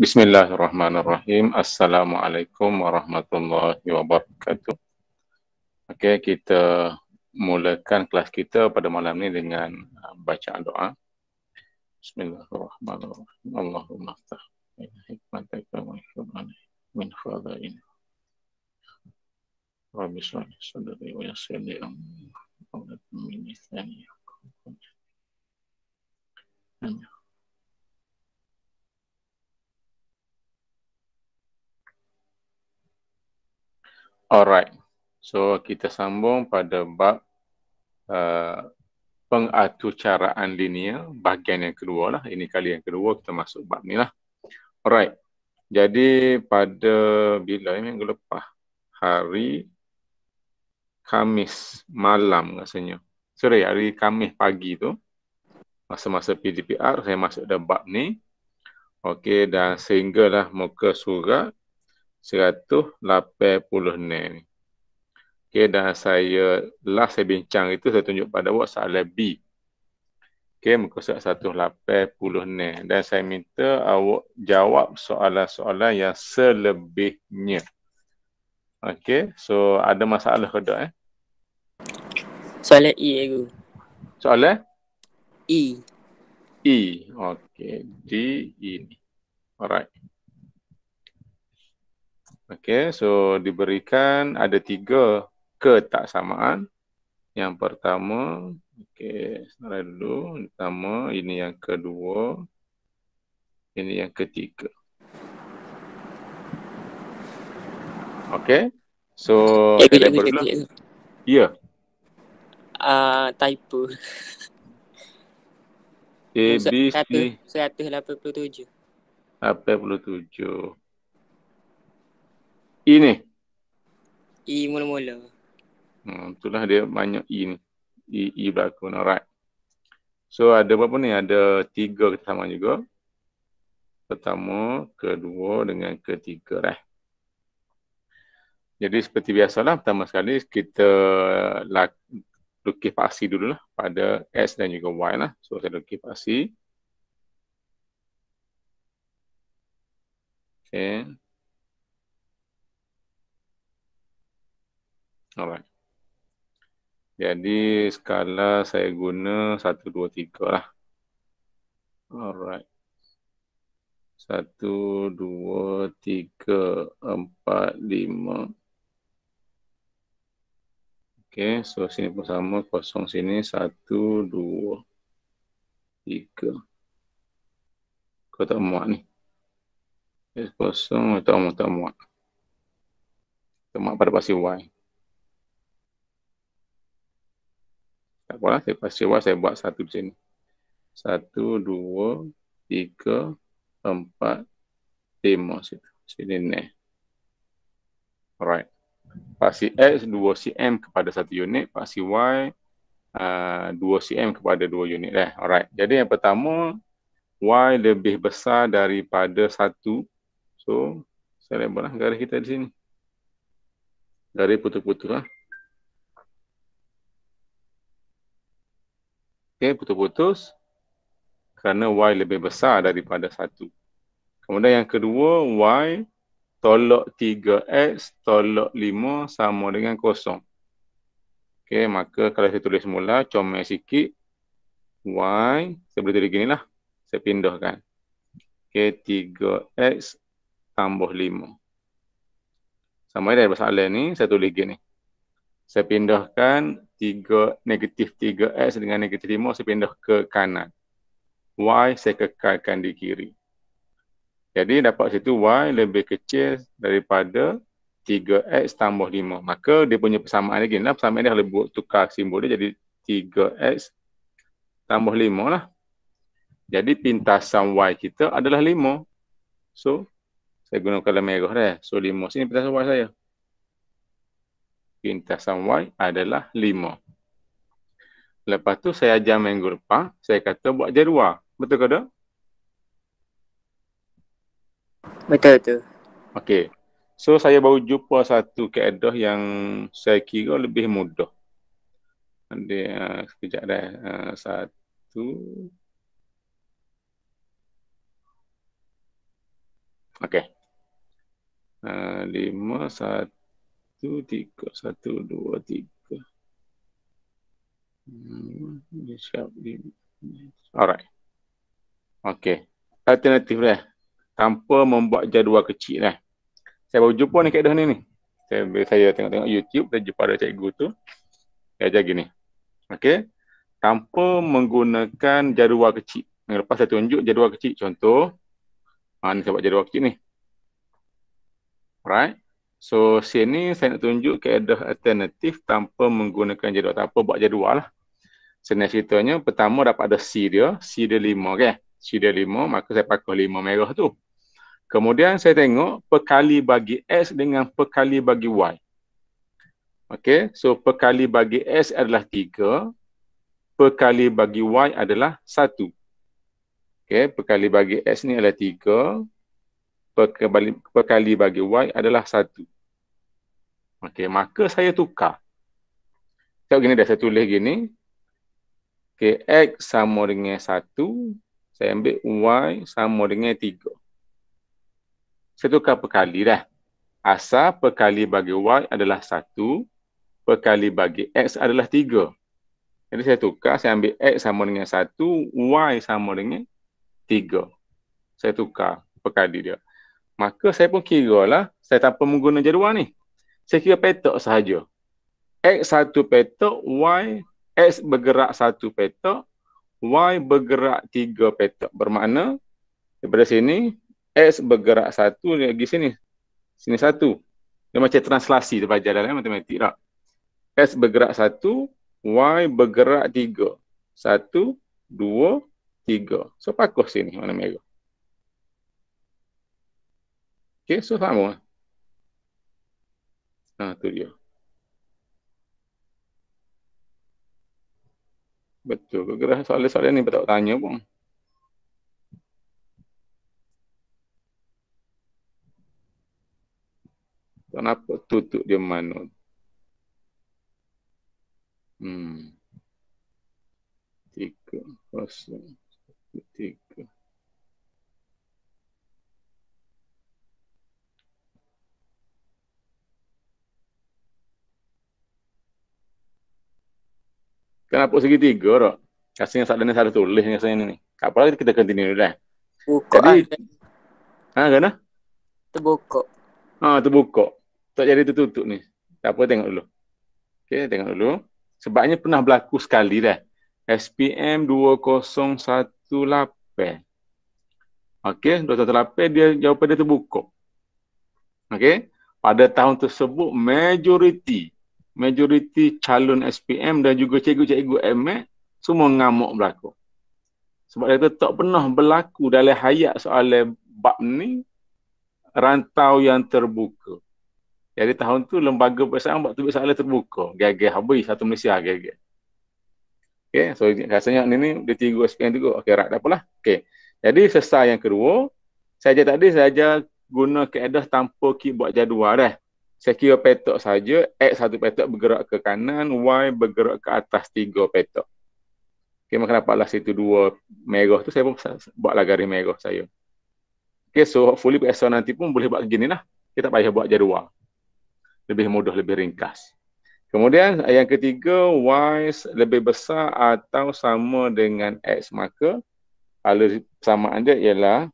Bismillahirrahmanirrahim. Assalamualaikum warahmatullahi wabarakatuh. Okey, kita mulakan kelas kita pada malam ni dengan uh, bacaan doa. Bismillahirrahmanirrahim. Allahumma ftah bina Rabbi shrah sadri wa Alright. So kita sambung pada bab uh, pengaturcaraan linear bahagian yang kedua lah. Ini kali yang kedua kita masuk bab ni lah. Alright. Jadi pada bila ini minggu lepas hari Kamis malam rasanya. Sorry, hari Kamis pagi tu masa-masa PDPR saya masuk dalam bab ni. Okey dan sehinggalah muka surat puluh 186. Okey, dan saya last saya bincang itu saya tunjuk pada awak soal B. Okey, muka surat 186 dan saya minta awak jawab soalan-soalan yang selebihnya. Okey, so ada masalah ke tak eh? Soalan E aku. Eh, Soalan? E. E. Okey, D ini. E Alright. Okay, so diberikan ada tiga ketaksamaan. Yang pertama, okay, senarai dulu. Yang pertama, ini yang kedua. Ini yang ketiga. Okay, so kita lihat dulu. Ya. Ah, typo. A, B, C. 187. 187. E ni? E mula-mula. Hmm, itulah dia banyak E ni. E, E berlakon. Alright. So ada berapa ni? Ada tiga pertama juga. Pertama, kedua dengan ketiga. Eh. Jadi seperti biasalah, pertama sekali kita lukis paksi dulu lah pada S dan juga Y lah. So saya lukis paksi. Okay. Alright. Jadi skala saya guna 1, 2, 3 lah. Alright. 1, 2, 3, 4, 5. Okay, so sini pun sama. Kosong sini. 1, 2, 3. Kau tak muat ni. kosong, tak muat, tak muat. Tak muat pada pasir Y. Tak apalah, saya pasti buat, saya buat satu di sini. Satu, dua, tiga, empat, lima. Sini ni. Alright. Paksi X dua cm kepada satu unit. Paksi Y uh, cm kepada dua unit. Eh, alright. Jadi yang pertama, Y lebih besar daripada satu. So, saya lebarlah garis kita di sini. Garis putus-putus lah. okay, putus-putus kerana y lebih besar daripada 1. Kemudian yang kedua, y tolak 3x tolak 5 sama dengan kosong. Okey, maka kalau saya tulis semula, comel sikit. Y, saya boleh tulis lah. Saya pindahkan. Okey, 3X tambah 5. Sama ada soalan ni, saya tulis gini. Saya pindahkan tiga negatif 3x dengan negatif 5 saya pindah ke kanan. Y saya kekalkan di kiri. Jadi dapat situ y lebih kecil daripada 3x tambah 5. Maka dia punya persamaan lagi. Nah, persamaan dia boleh tukar simbol dia jadi 3x tambah 5 lah. Jadi pintasan y kita adalah 5. So saya gunakan merah dah. So 5 sini pintasan y saya pintasan Y adalah 5. Lepas tu saya ajar main grup saya kata buat jadual. Betul ke tak? Betul tu. Okey. So saya baru jumpa satu keadaan yang saya kira lebih mudah. Nanti uh, eh, sekejap dah. Uh, satu. Okey. Uh, lima, satu satu, tiga. Satu, dua, tiga. Alright. Okay. Alternatif dah. Tanpa membuat jadual kecil dah. Saya baru jumpa ni kaedah ni ni. Saya, saya tengok-tengok YouTube, dan jumpa ada cikgu tu. Dia ajar gini. Okay. Tanpa menggunakan jadual kecil. Yang lepas saya tunjuk jadual kecil. Contoh. Ha, ni saya buat jadual kecil ni. Alright. So sini saya nak tunjuk keadaan alternatif tanpa menggunakan jadual tanpa buat jadual lah. Sebenarnya so, ceritanya pertama dapat ada C dia, C dia 5 kan. Okay? C dia 5 maka saya pakai lima merah tu. Kemudian saya tengok perkali bagi S dengan perkali bagi Y. okay, so perkali bagi S adalah tiga, perkali bagi Y adalah satu, okay, perkali bagi S ni adalah tiga perkembali, perkali bagi Y adalah satu. Okey, maka saya tukar. Saya gini dah, saya tulis gini. Okey, X sama dengan satu. Saya ambil Y sama dengan tiga. Saya tukar perkali dah. Asal perkali bagi Y adalah satu. Perkali bagi X adalah tiga. Jadi saya tukar, saya ambil X sama dengan satu. Y sama dengan tiga. Saya tukar perkali dia maka saya pun kira lah, saya tanpa menggunakan jadual ni. Saya kira petok sahaja. X satu petok, Y, X bergerak satu petok, Y bergerak tiga petok. Bermakna, daripada sini, X bergerak satu, ni lagi sini. Sini satu. Dia macam translasi daripada jalan eh, matematik. Tak? X bergerak satu, Y bergerak tiga. Satu, dua, tiga. So, pakuh sini warna merah. Okay, so sama. Ha, tu dia. Betul. Kegerahan soalan-soalan ni tak tanya pun. Kenapa tutup dia mana? Hmm. Tiga. Rasa. Tiga. Kan apa segitiga tak? Kasihnya sak dana satu tulis ni kasihnya ni. Tak apalah kita continue dulu lah. Buka. Jadi, ha, kena? Terbuka. Ha, terbuka. Tak jadi tertutup ni. Tak apa tengok dulu. Okey, tengok dulu. Sebabnya pernah berlaku sekali dah. SPM 2018. Okey, 2018 dia jawapan dia terbuka. Okey, pada tahun tersebut majoriti majoriti calon SPM dan juga cikgu-cikgu MM semua ngamuk berlaku. Sebab dia tak pernah berlaku dalam hayat soal bab ni rantau yang terbuka. Jadi tahun tu lembaga persaingan buat tu soalan terbuka. Gagal habis satu Malaysia gagal. Okey, so rasanya ni ni dia tiga SPM tiga. Okey, rak tak apalah. Okey. Jadi selesai yang kedua, saya tadi saya guna kaedah tanpa buat jadual dah saya kira petok saja X satu petok bergerak ke kanan, Y bergerak ke atas tiga petok. Okey, maka dapatlah situ dua merah tu saya pun buatlah garis merah saya. Okay, so hopefully besok nanti pun boleh buat begini lah. Kita tak payah buat jadual. Lebih mudah, lebih ringkas. Kemudian yang ketiga, Y lebih besar atau sama dengan X maka hal sama dia ialah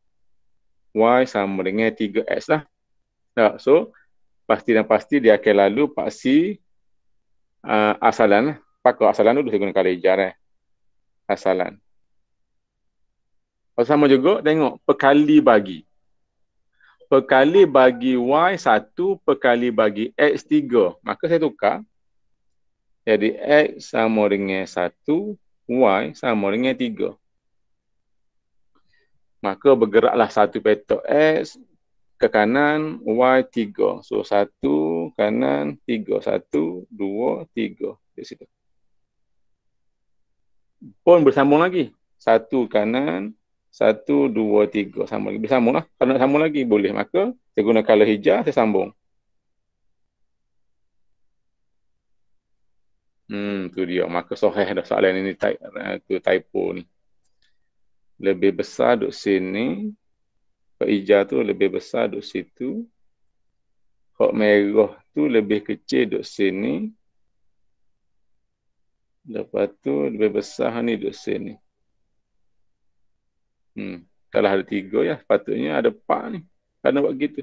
Y sama dengan 3X lah. Nah, So, pasti dan pasti dia akan lalu paksi uh, asalan pakar asalan dulu saya guna kali ijar eh. asalan Lepas oh, sama juga tengok Perkali bagi perkali bagi y1 perkali bagi x3 maka saya tukar jadi x sama dengan 1 y sama dengan 3 maka bergeraklah satu petak x ke kanan Y tiga. So satu kanan tiga. Satu, dua, tiga. Di situ. Pun bersambung lagi. Satu kanan, satu, dua, tiga. Sambung lagi. Bersambung lah. Kalau nak sambung lagi boleh. Maka saya guna color hijau, saya sambung. Hmm, tu dia. Maka soheh dah soalan ini. Eh, tu typo ni. Lebih besar duduk sini. Hak hijau tu lebih besar duk situ. kok merah tu lebih kecil duk sini. Lepas tu lebih besar ni duk sini. Hmm. Kalau ada tiga ya, patutnya ada empat ni. Kenapa buat gitu?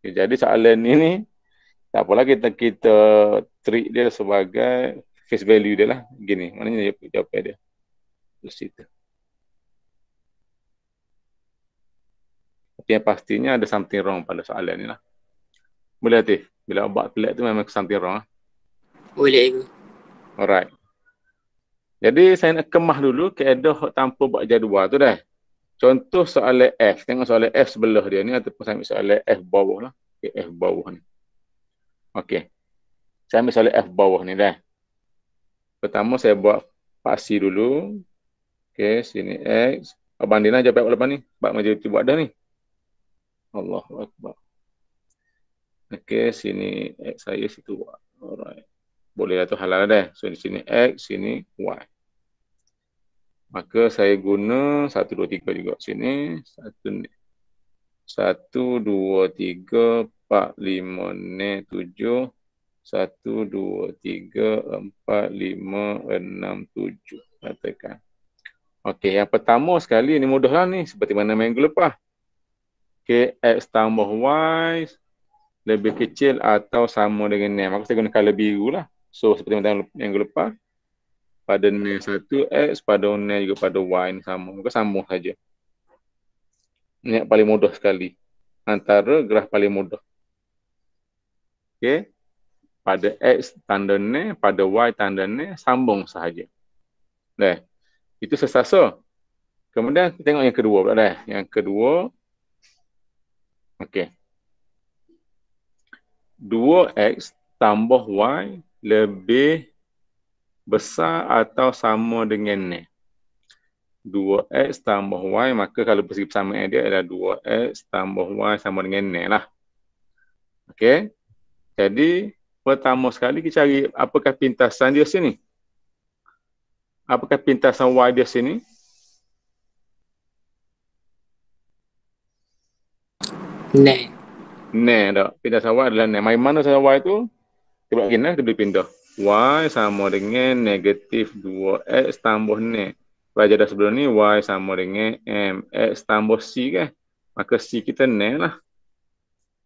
Okay, jadi soalan ni ni, tak apalah kita, kita treat dia sebagai face value dia lah. Gini, maknanya jawapan dia. Terus situ. Tapi yang pastinya ada something wrong pada soalan ni lah. Boleh hati? Lah, Bila ubat pelik tu memang something wrong lah. Boleh ibu. Alright. Jadi saya nak kemah dulu keedah tanpa buat jadual tu dah. Contoh soalan F. Tengok soalan F sebelah dia ni ataupun saya ambil soalan F bawah lah. Okay, F bawah ni. Okay. Saya ambil soalan F bawah ni dah. Pertama saya buat paksi dulu. Okay, sini X. Abang Dina jawab apa lepas ni? Sebab majoriti buat dah ni. Allah Akbar. Oke, okay, sini X saya situ Y. Alright. Boleh atau halal dah. So, di sini X, sini Y. Maka saya guna 1, 2, 3 juga sini. 1, 1 2, 3, 4, 5, 6, 7. 1, 2, 3, 4, 5, 6, 7. Okey, yang pertama sekali ni mudahlah ni. Seperti mana main lepas. KX tambah Y lebih kecil atau sama dengan N. Maka saya gunakan lebih biru lah. So seperti yang minggu lepas pada N1 X pada N juga pada Y ni sama. Maka sambung saja. Ini yang paling mudah sekali. Antara graf paling mudah. Okay. Pada X tanda N, pada Y tanda N, sambung sahaja. Dah. Itu sesasa. Kemudian kita tengok yang kedua pula dah. Yang kedua, Okey. 2x tambah y lebih besar atau sama dengan ni. 2x tambah y maka kalau persegi persamaan dia adalah 2x tambah y sama dengan ni lah. Okey. Jadi pertama sekali kita cari apakah pintasan dia sini. Apakah pintasan y dia sini? Ne. Ne dok. Pindah sawah adalah ne. Main mana sawah itu? Tiba kena tiba pindah. Y sama dengan negatif 2X tambah ne. Belajar dah sebelum ni Y sama dengan MX tambah C ke. Maka C kita ne lah.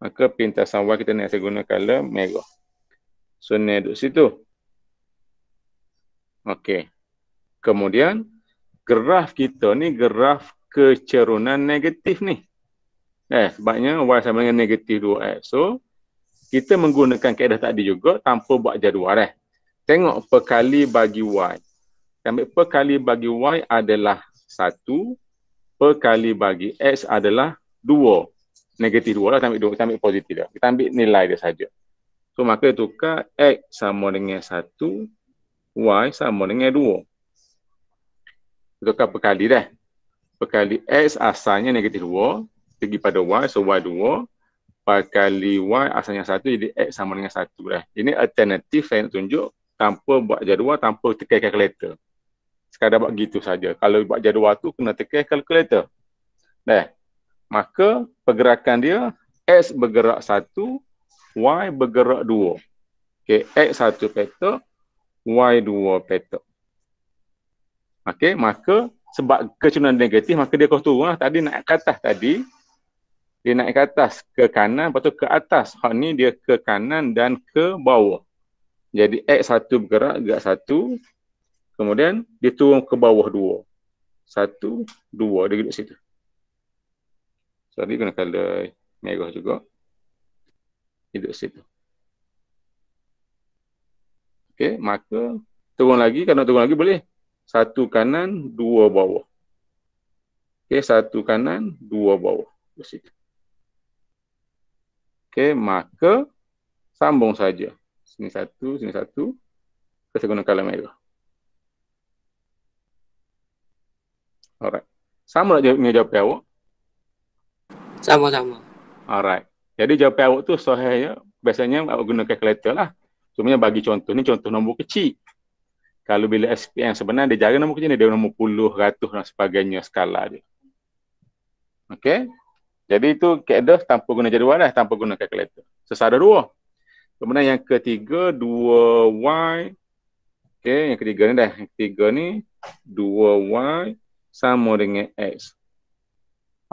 Maka pindah sawah kita ne. Saya guna color merah. So ne duduk situ. Okey. Kemudian graf kita ni graf kecerunan negatif ni. Eh, sebabnya Y sama dengan negatif 2X. So, kita menggunakan kaedah tadi juga tanpa buat jadual eh. Tengok perkali bagi Y. Ambil perkali bagi Y adalah 1. Perkali bagi X adalah 2. Negatif 2 lah, ambil, ambil positif lah. Kita ambil nilai dia saja. So, maka tukar X sama dengan 1. Y sama dengan 2. Tukar perkali dah. Perkali X asalnya negatif 2 pergi pada y so y dua kali y asalnya satu jadi x sama dengan satu lah. Ini alternatif saya nak tunjuk tanpa buat jadual tanpa tekan kalkulator. Sekadar buat gitu saja. Kalau buat jadual tu kena tekan kalkulator. Nah, maka pergerakan dia x bergerak satu, y bergerak dua. Okay, x satu petak, y dua petak. Okay, maka sebab kecenderungan negatif maka dia kos tu lah. Tadi nak kata tadi dia naik ke atas ke kanan lepas tu ke atas hak ni dia ke kanan dan ke bawah jadi x satu bergerak gerak satu kemudian dia turun ke bawah dua satu dua dia duduk situ ni kena kala merah juga dia duduk situ Okey, maka turun lagi, kalau turun lagi boleh. Satu kanan, dua bawah. Okey, satu kanan, dua bawah. Di situ. Okey, maka sambung saja. Sini satu, sini satu. Kita gunakan lama itu. Alright. Sama tak jawab jawapan awak? Sama-sama. Alright. Jadi jawapan awak tu sahihnya biasanya awak guna kalkulator lah. Cuma bagi contoh ni contoh nombor kecil. Kalau bila SPM sebenar dia jarang nombor kecil ni dia nombor puluh, ratus dan sebagainya skala dia. Okey? Jadi itu kaedah tanpa guna jadual lah, tanpa guna kalkulator. Sesara dua. Kemudian yang ketiga, dua Y. Okay, yang ketiga ni dah. Yang ketiga ni, dua Y sama dengan X.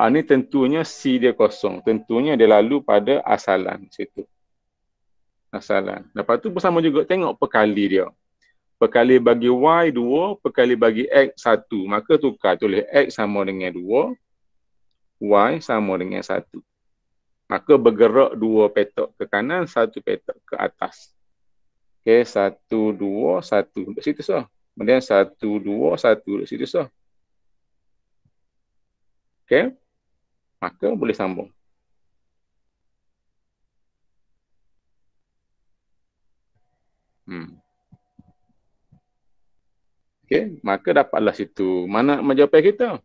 Ha, ni tentunya C dia kosong. Tentunya dia lalu pada asalan situ. Asalan. Lepas tu bersama juga tengok perkali dia. Perkali bagi Y, dua. Perkali bagi X, satu. Maka tukar tulis X sama dengan dua y sama dengan 1. Maka bergerak dua petak ke kanan, satu petak ke atas. Okey, 1, 2, 1. di situ sah. Kemudian 1, 2, 1. di situ sah. Okey. Maka boleh sambung. Hmm. Okey, maka dapatlah situ. Mana majapahit kita?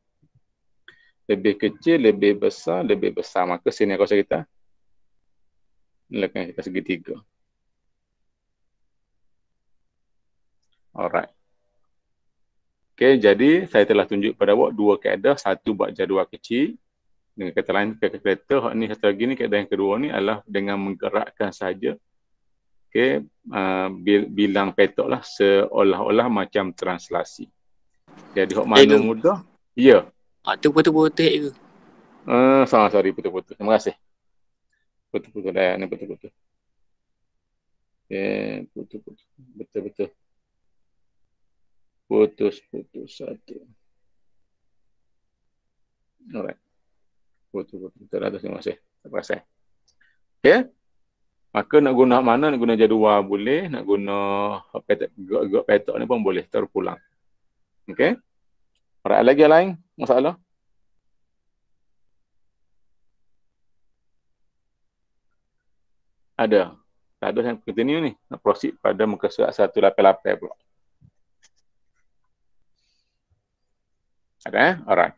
lebih kecil, lebih besar, lebih besar. Maka sini kawasan kita. lekang kita segitiga. Alright. Okay, jadi saya telah tunjuk pada awak dua keadaan. Satu buat jadual kecil. Dengan kata lain, kereta hak ni satu lagi ni keadaan yang kedua ni adalah dengan menggerakkan saja. Okay, uh, bilang petok lah seolah-olah macam translasi. Jadi hak mana mudah? Ya. Yeah. Ah, tu putus-putus ke? Ah, sorry, sorry putus-putus. Terima kasih. Putus-putus dah, ni putus-putus. Okay, putus-putus. Betul-betul. Putus-putus satu. Alright. Betul putus lah, Terima kasih. Terima kasih. Okay. Ya? Maka nak guna mana, nak guna jadual boleh, nak guna petak, petak ni pun boleh, terpulang. Okay. Alright, lagi yang lain masalah? Ada. Tak ada yang continue ni. Nak proceed pada muka surat 188 pula. Ada eh? Alright.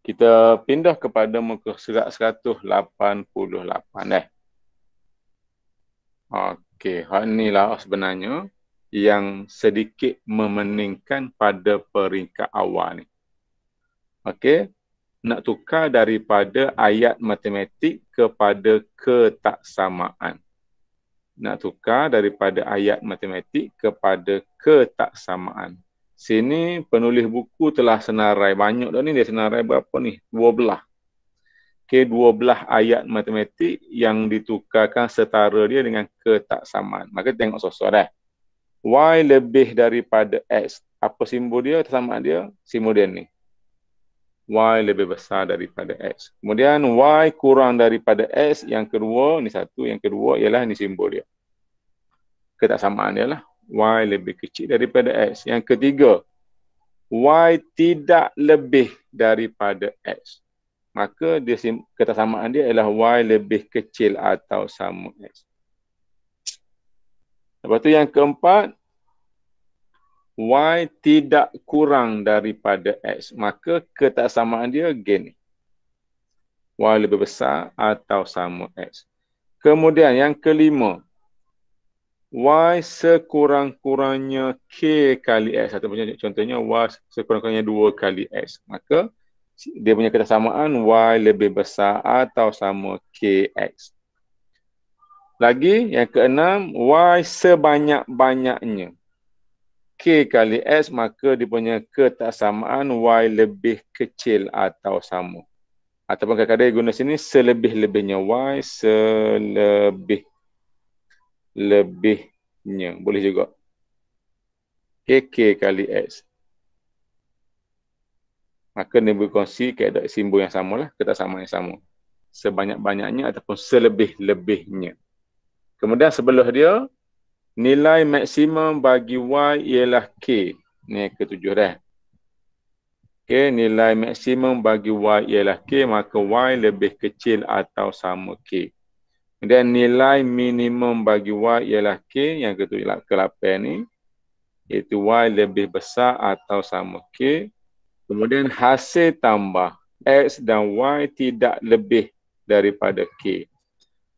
Kita pindah kepada muka surat 188 eh. Okay. Okey, hak inilah sebenarnya yang sedikit memeningkan pada peringkat awal ni. Okey, nak tukar daripada ayat matematik kepada ketaksamaan. Nak tukar daripada ayat matematik kepada ketaksamaan. Sini penulis buku telah senarai banyak dah ni dia senarai berapa ni? 12. Okey, belah ayat matematik yang ditukarkan setara dia dengan ketaksamaan. Maka tengok sosok dah. Y lebih daripada X. Apa simbol dia? Tersamaan dia? Simbol dia ni. Y lebih besar daripada X. Kemudian Y kurang daripada X yang kedua, ni satu, yang kedua ialah ni simbol dia. Ketaksamaan dia lah. Y lebih kecil daripada X. Yang ketiga, Y tidak lebih daripada X. Maka dia sim- ketaksamaan dia ialah Y lebih kecil atau sama X. Lepas tu yang keempat, Y tidak kurang daripada X. Maka ketaksamaan dia gain. Y lebih besar atau sama X. Kemudian yang kelima. Y sekurang-kurangnya K kali X. atau punya contohnya Y sekurang-kurangnya 2 kali X. Maka dia punya ketaksamaan Y lebih besar atau sama KX. Lagi yang keenam, Y sebanyak-banyaknya. K kali S maka dia punya ketaksamaan Y lebih kecil atau sama. Ataupun kadang-kadang guna sini selebih-lebihnya Y selebih lebihnya. Boleh juga. K, K kali s Maka dia berkongsi keadaan simbol yang sama lah. Ketaksamaan yang sama. Sebanyak-banyaknya ataupun selebih-lebihnya. Kemudian sebelah dia nilai maksimum bagi y ialah k. Ni ketujuh dah. Okey, nilai maksimum bagi y ialah k, maka y lebih kecil atau sama k. Dan nilai minimum bagi y ialah k yang ketujuh lah, ke-8 ni iaitu y lebih besar atau sama k. Kemudian hasil tambah x dan y tidak lebih daripada k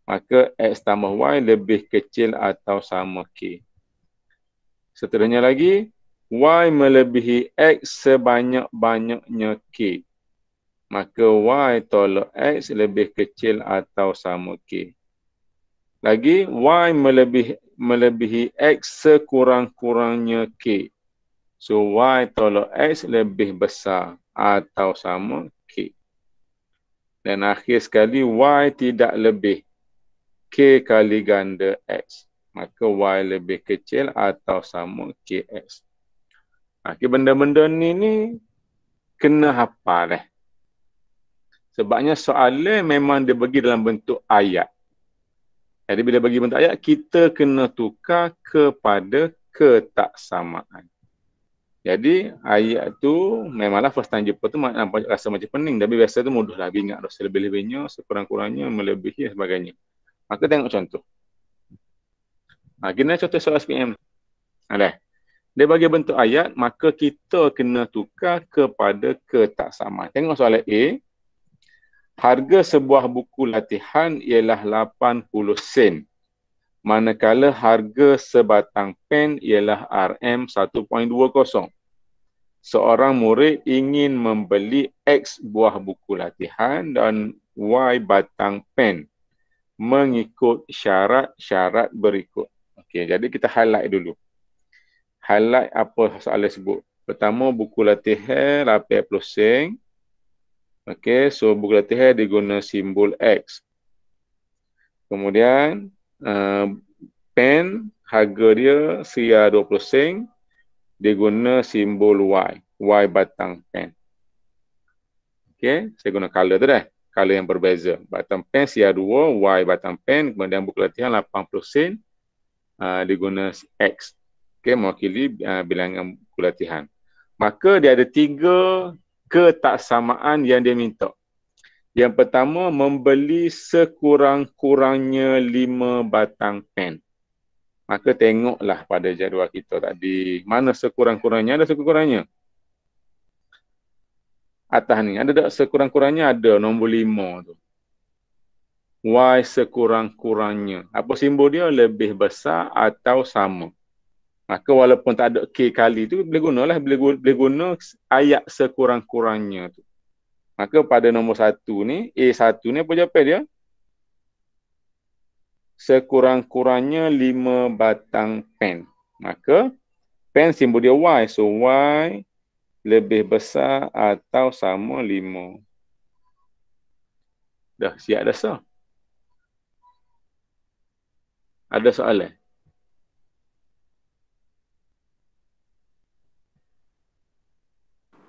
maka X tambah Y lebih kecil atau sama K. Seterusnya lagi, Y melebihi X sebanyak-banyaknya K. Maka Y tolak X lebih kecil atau sama K. Lagi, Y melebihi, melebihi X sekurang-kurangnya K. So, Y tolak X lebih besar atau sama K. Dan akhir sekali, Y tidak lebih k kali ganda x. Maka y lebih kecil atau sama kx. Okey, ha, benda-benda ni ni kena hafal eh. Sebabnya soalan memang dia bagi dalam bentuk ayat. Jadi bila bagi bentuk ayat, kita kena tukar kepada ketaksamaan. Jadi ayat tu memanglah first time jumpa tu nampak rasa macam pening. Tapi biasa tu mudah lah, ingat rasa lebih-lebihnya, sekurang-kurangnya, melebihi sebagainya. Maka tengok contoh. Ha, kena lah contoh soal SPM. Ada. Dia bagi bentuk ayat, maka kita kena tukar kepada ketaksaman. Tengok soalan A. Harga sebuah buku latihan ialah 80 sen. Manakala harga sebatang pen ialah RM1.20. Seorang murid ingin membeli X buah buku latihan dan Y batang pen mengikut syarat-syarat berikut. Okey, jadi kita highlight dulu. Highlight apa soalan sebut. Pertama, buku latihan 80 sen. Okey, so buku latihan diguna simbol X. Kemudian, uh, pen harga dia sia 20 sen. Dia guna simbol Y. Y batang pen. Okey, saya guna color tu dah color yang berbeza. Batang pen CR2, Y batang pen, kemudian buku latihan 80 sen uh, diguna X. Okay, mewakili uh, bilangan buku latihan. Maka dia ada tiga ketaksamaan yang dia minta. Yang pertama, membeli sekurang-kurangnya lima batang pen. Maka tengoklah pada jadual kita tadi. Mana sekurang-kurangnya? Ada sekurang-kurangnya? atas ni. Ada tak sekurang-kurangnya ada nombor lima tu. Y sekurang-kurangnya. Apa simbol dia? Lebih besar atau sama. Maka walaupun tak ada K kali tu boleh gunalah. Boleh, boleh guna ayat sekurang-kurangnya tu. Maka pada nombor satu ni, A satu ni apa jawapan dia? Sekurang-kurangnya lima batang pen. Maka pen simbol dia Y. So Y lebih besar atau sama lima. Dah siap dah sah. Ada soalan?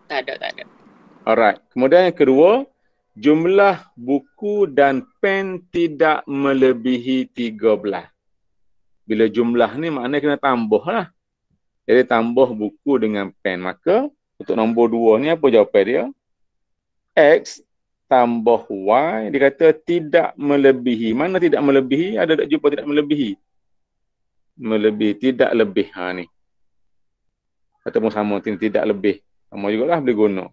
Tak ada, tak ada. Alright. Kemudian yang kedua, jumlah buku dan pen tidak melebihi tiga belah. Bila jumlah ni maknanya kena tambah lah. Jadi tambah buku dengan pen. Maka untuk nombor dua ni apa jawapan dia? X tambah Y dia kata tidak melebihi. Mana tidak melebihi? Ada tak jumpa tidak melebihi? Melebihi, tidak lebih. Ha ni. Ataupun sama, tidak lebih. Sama jugalah boleh guna.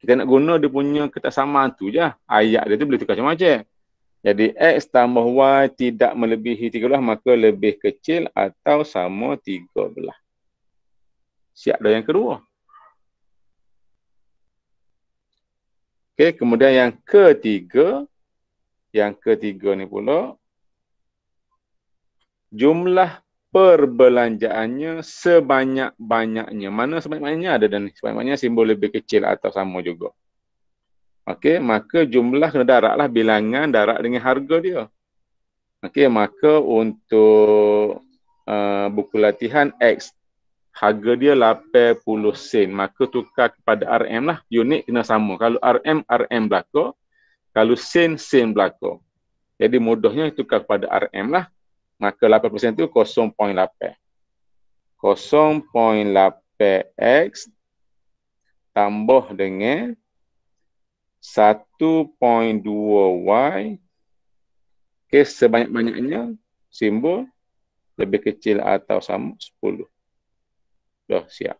Kita nak guna dia punya sama tu je. Lah. Ayat dia tu boleh tukar macam-macam. Jadi X tambah Y tidak melebihi tiga belah maka lebih kecil atau sama tiga belah. Siap dah yang kedua. Okey, kemudian yang ketiga yang ketiga ni pula jumlah perbelanjaannya sebanyak-banyaknya. Mana sebanyak-banyaknya ada dan sebanyak-banyaknya simbol lebih kecil atau sama juga. Okey, maka jumlah kena daratlah bilangan darat dengan harga dia. Okey, maka untuk uh, buku latihan X harga dia 80 sen maka tukar kepada RM lah unit kena sama kalau RM RM belaka kalau sen sen belaka jadi mudahnya tukar kepada RM lah maka 80% tu 0.8 0.8 x tambah dengan 1.2 y ke sebanyak-banyaknya simbol lebih kecil atau sama 10 Dah siap.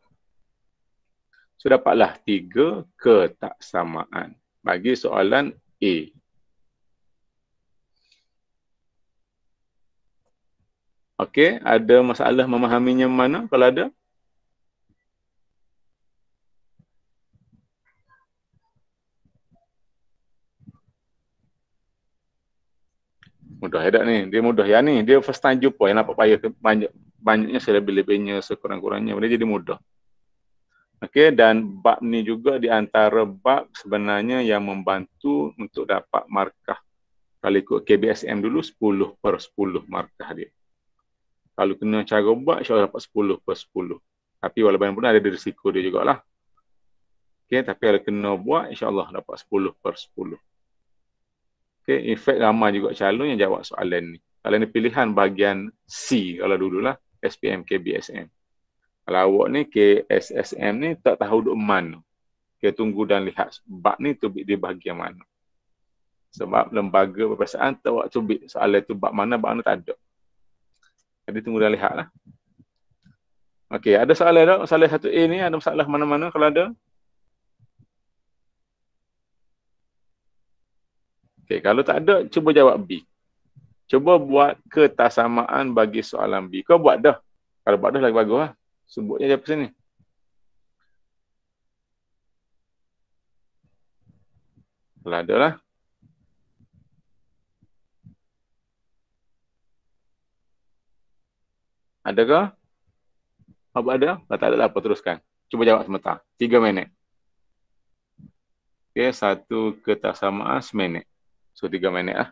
So dapatlah tiga ketaksamaan bagi soalan A. Okey, ada masalah memahaminya mana kalau ada? mudah edak ni dia mudah ya ni dia first time jumpa yang nampak payah banyak banyaknya selebih lebihnya sekurang-kurangnya boleh jadi mudah Okey dan bab ni juga di antara bab sebenarnya yang membantu untuk dapat markah kalau ikut KBSM dulu 10 per 10 markah dia. Kalau kena cara buat insya-Allah dapat 10 per 10. Tapi walaupun pun ada risiko dia jugalah. Okey tapi kalau kena buat insya-Allah dapat 10 per 10. Okay, in fact ramai juga calon yang jawab soalan ni. Soalan ni pilihan bahagian C kalau dululah SPM KBSM. Kalau awak ni KSSM ni tak tahu duk mana. Okay, tunggu dan lihat bab ni tu di bahagian mana. Sebab lembaga perpesaan tak awak cubit soalan tu bak mana, bab mana tak ada. Jadi tunggu dan lihat lah. Okey, ada soalan tak? Soalan satu a ni ada masalah mana-mana kalau ada? Okay, kalau tak ada, cuba jawab B. Cuba buat ketasamaan bagi soalan B. Kau buat dah. Kalau buat dah, lagi bagus lah. Sebutnya dia apa sini. Kalau ada lah. Adakah? Apa ada? Kalau tak ada lah, apa teruskan. Cuba jawab sebentar. Tiga minit. Okey, satu ketasamaan seminit so tiga minit ah.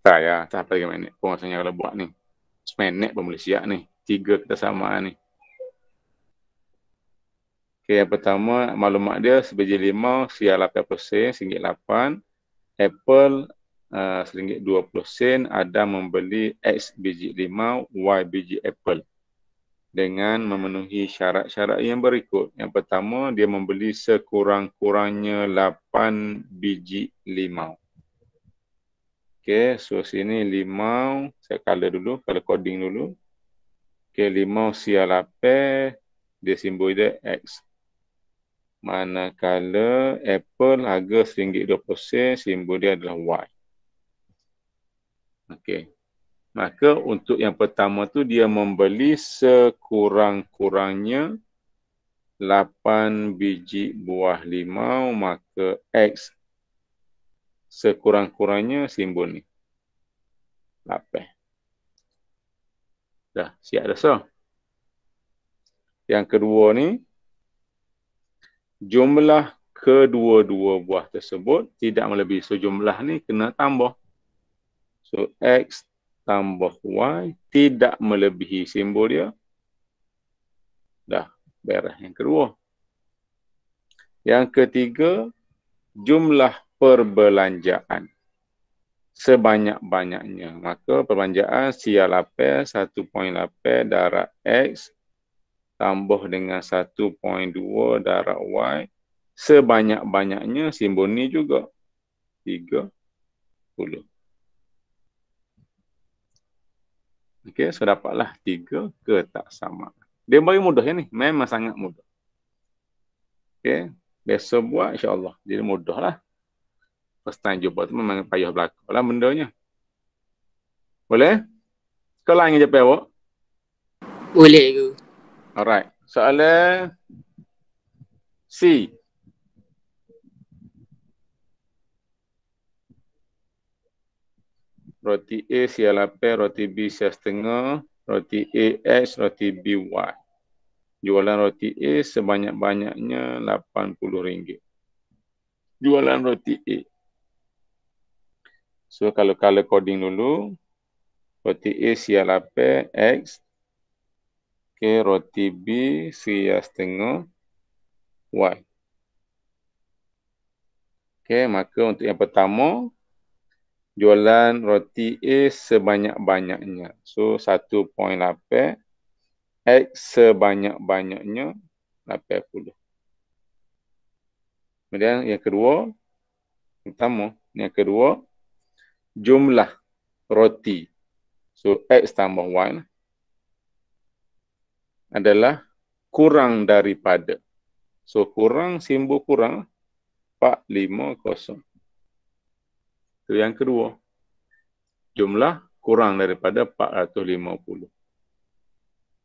Tak ya, tak apa lagi minit pun maksudnya kalau buat ni. Seminit pun boleh siap ni. Tiga kita sama ni. Okay, yang pertama maklumat dia sebiji limau sial lapan puluh sen, singgit lapan. Apple uh, seringgit dua puluh sen. Ada membeli X biji limau, Y biji apple. Dengan memenuhi syarat-syarat yang berikut. Yang pertama, dia membeli sekurang-kurangnya lapan biji limau. Okey, so sini limau, saya color dulu, color coding dulu. Okey, limau sial lape, dia simbol dia X. Manakala apple harga RM1.20, simbol dia adalah Y. Okey, Maka untuk yang pertama tu dia membeli sekurang-kurangnya 8 biji buah limau maka X sekurang-kurangnya simbol ni. Lapan. Dah, siap dah so. Yang kedua ni, jumlah kedua-dua buah tersebut tidak melebihi. So, jumlah ni kena tambah. So, X tambah Y tidak melebihi simbol dia. Dah, beres yang kedua. Yang ketiga, jumlah perbelanjaan sebanyak-banyaknya. Maka perbelanjaan sia lapel 1.8 darat X tambah dengan 1.2 darat Y sebanyak-banyaknya simbol ni juga. 30. Okey, so dapatlah tiga ke tak sama. Dia bagi mudah ya ni, memang sangat mudah. Okey, besok buat insyaallah dia mudah lah first time tu memang payah berlaku lah bendanya. Boleh? Kau lain dengan Japan awak? Boleh ke? Alright. Soalan C. Roti A sial apa, roti B sial setengah, roti A X, roti B Y. Jualan roti A sebanyak-banyaknya RM80. Jualan roti A. So kalau color coding dulu roti A sial apa X ke okay, roti B sial setengah Y. Okay, maka untuk yang pertama jualan roti A sebanyak-banyaknya. So 1.8 X sebanyak-banyaknya 80. Kemudian yang kedua pertama yang kedua jumlah roti. So X tambah Y adalah kurang daripada. So kurang simbol kurang 450. Itu yang kedua. Jumlah kurang daripada 450.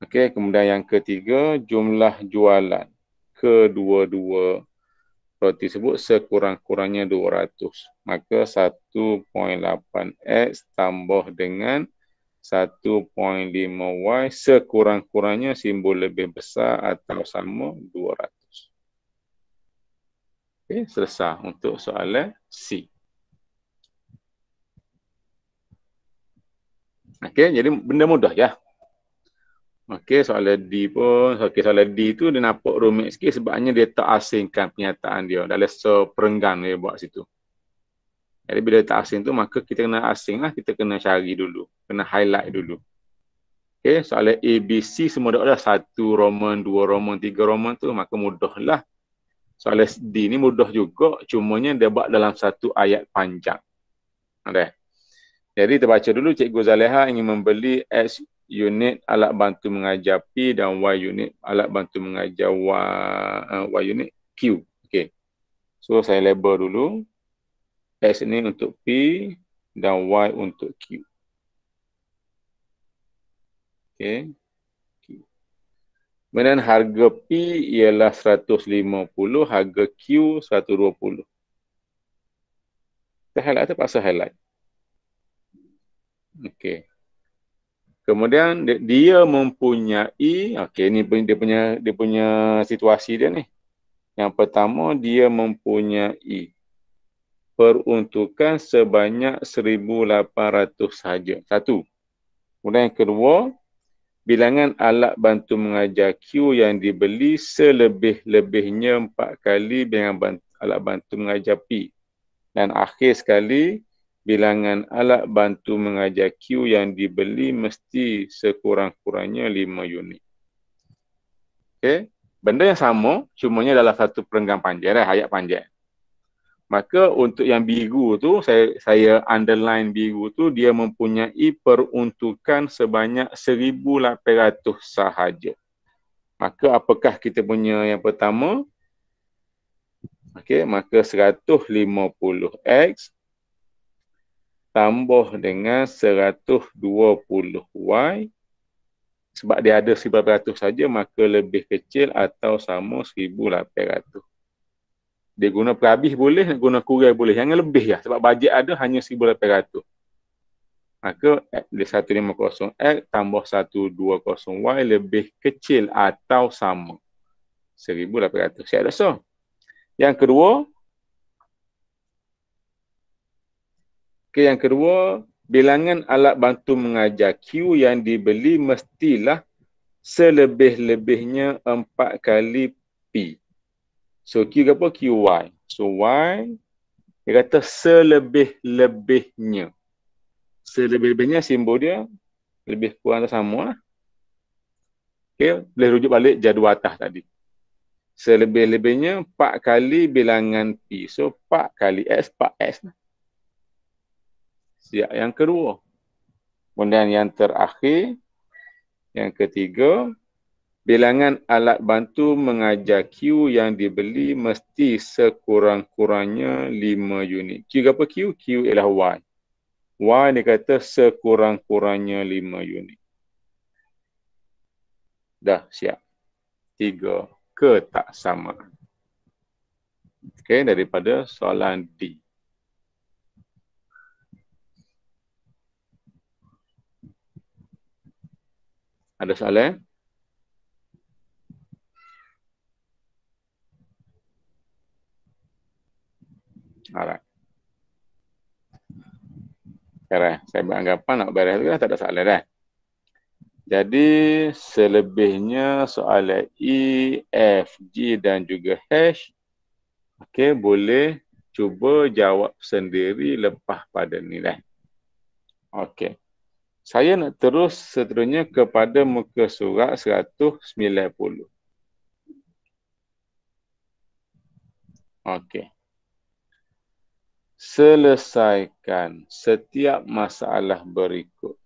Okey, kemudian yang ketiga jumlah jualan kedua-dua roti tersebut sekurang-kurangnya 200. Maka 1.8X tambah dengan 1.5Y sekurang-kurangnya simbol lebih besar atau sama 200. Okey, selesai untuk soalan C. Okey, jadi benda mudah ya. Okey, soalan D pun. Okey, soalan D tu dia nampak rumit sikit sebabnya dia tak asingkan pernyataan dia. Dah lesa perenggan dia buat situ. Jadi bila tak asing tu, maka kita kena asing lah. Kita kena cari dulu. Kena highlight dulu. Okey, soalan A, B, C semua dah ada. Satu Roman, dua Roman, tiga Roman tu. Maka mudah lah. Soalan D ni mudah juga. Cumanya dia buat dalam satu ayat panjang. Ada. Jadi terbaca dulu Cikgu Zaleha ingin membeli X, unit alat bantu mengajar P dan Y unit alat bantu mengajar Y, uh, y unit Q. Okey. So saya label dulu. S ni untuk P dan Y untuk Q. Okey. Kemudian harga P ialah 150, harga Q 120. Kita highlight tu pasal highlight. Okey. Kemudian dia, dia mempunyai okey ni dia punya dia punya situasi dia ni. Yang pertama dia mempunyai peruntukan sebanyak 1800 saja. Satu. Kemudian yang kedua bilangan alat bantu mengajar Q yang dibeli selebih-lebihnya 4 kali dengan alat bantu mengajar P. Dan akhir sekali, bilangan alat bantu mengajar Q yang dibeli mesti sekurang-kurangnya lima unit. Okey, benda yang sama cumanya dalam satu perenggan panjang, eh, hayat panjang. Maka untuk yang bigu tu saya saya underline bigu tu dia mempunyai peruntukan sebanyak seribu lapan ratus sahaja. Maka apakah kita punya yang pertama? Okey, maka seratus lima puluh x tambah dengan 120Y sebab dia ada 1,800 saja maka lebih kecil atau sama 1,800. Dia guna perhabis boleh, nak guna kurang boleh. Jangan lebih ya. sebab bajet ada hanya 1,800. Maka dia 150X tambah 120Y lebih kecil atau sama. 1,800. Siap rasa? Yang kedua, Okay, yang kedua, bilangan alat bantu mengajar Q yang dibeli mestilah selebih-lebihnya empat kali P. So Q ke apa? QY. So Y, dia kata selebih-lebihnya. Selebih-lebihnya simbol dia lebih kurang atau sama lah. Okay, boleh rujuk balik jadual atas tadi. Selebih-lebihnya 4 kali bilangan P. So 4 kali s. 4 s. lah siap yang kedua. Kemudian yang terakhir, yang ketiga, bilangan alat bantu mengajar Q yang dibeli mesti sekurang-kurangnya 5 unit. Q apa Q? Q ialah Y. Y ni kata sekurang-kurangnya 5 unit. Dah siap. Tiga, sama. Okey, daripada soalan D. Ada soalan? Alright. Sekarang saya beranggapan nak beres dah tak ada soalan dah. Jadi selebihnya soalan E, F, G dan juga H okey boleh cuba jawab sendiri lepas pada ni lah. Okey saya nak terus seterusnya kepada muka surat 190. Okey. Selesaikan setiap masalah berikut.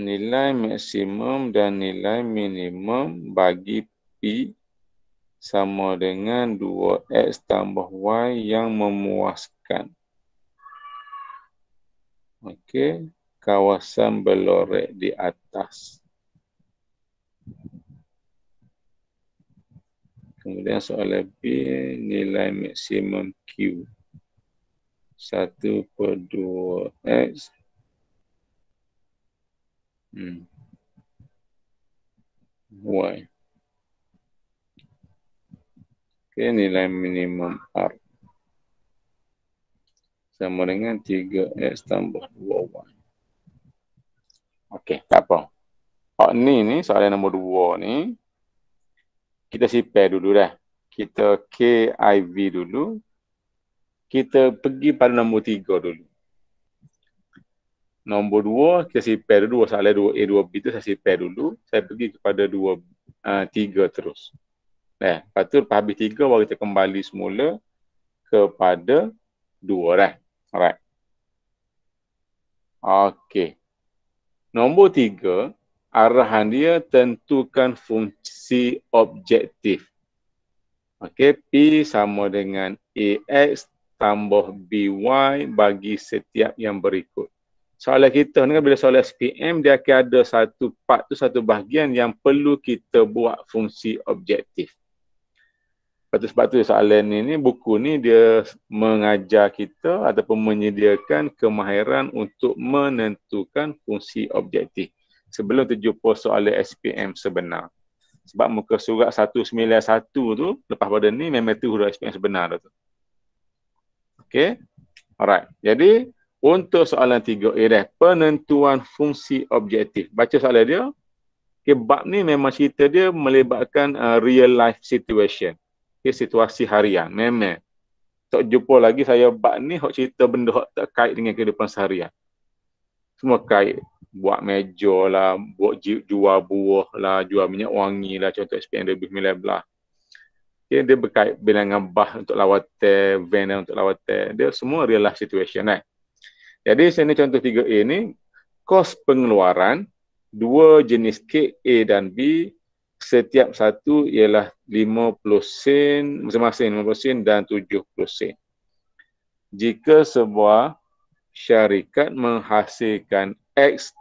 Nilai maksimum dan nilai minimum bagi P sama dengan 2X tambah Y yang memuaskan. Okey, kawasan belorek di atas. Kemudian soalan B, nilai maksimum Q. 1 per 2 X. Hmm. Y. Okay, nilai minimum R. Sama dengan 3X tambah 2Y. Okey, tak apa. Hak oh, ni ni soalan nombor dua ni kita sipai dulu dah. Kita KIV dulu. Kita pergi pada nombor tiga dulu. Nombor dua, kita sipai dulu. Soalan dua, A, dua B tu saya sipai dulu. Saya pergi kepada dua, uh, tiga terus. Nah, eh, lepas tu lepas habis tiga, baru kita kembali semula kepada dua dah. Alright. Okay. Nombor tiga, arahan dia tentukan fungsi objektif. Okey, P sama dengan AX tambah BY bagi setiap yang berikut. Soalan kita ni kan bila soalan SPM dia akan ada satu part tu satu bahagian yang perlu kita buat fungsi objektif. Lepas sebab tu soalan ni, ni, buku ni dia mengajar kita ataupun menyediakan kemahiran untuk menentukan fungsi objektif sebelum terjumpa soalan SPM sebenar. Sebab muka surat 191 tu, lepas pada ni memang tu huruf SPM sebenar tu. Okay. Alright. Jadi, untuk soalan tiga, ialah eh, penentuan fungsi objektif. Baca soalan dia. Okay, bab ni memang cerita dia melibatkan uh, real life situation ke situasi harian. meme. Tak jumpa lagi saya bak ni hok cerita benda hok tak kait dengan kehidupan seharian. Semua kait buat meja lah, buat jual buah lah, jual minyak wangi lah, contoh SPN 2019 dia, dia berkait bilangan bah untuk lawatan, van lah untuk lawatan. Dia semua real life situation kan. Jadi sini contoh 3A ni, kos pengeluaran, dua jenis kek A dan B setiap satu ialah 50 sen, masing-masing 50 sen dan 70 sen. Jika sebuah syarikat menghasilkan X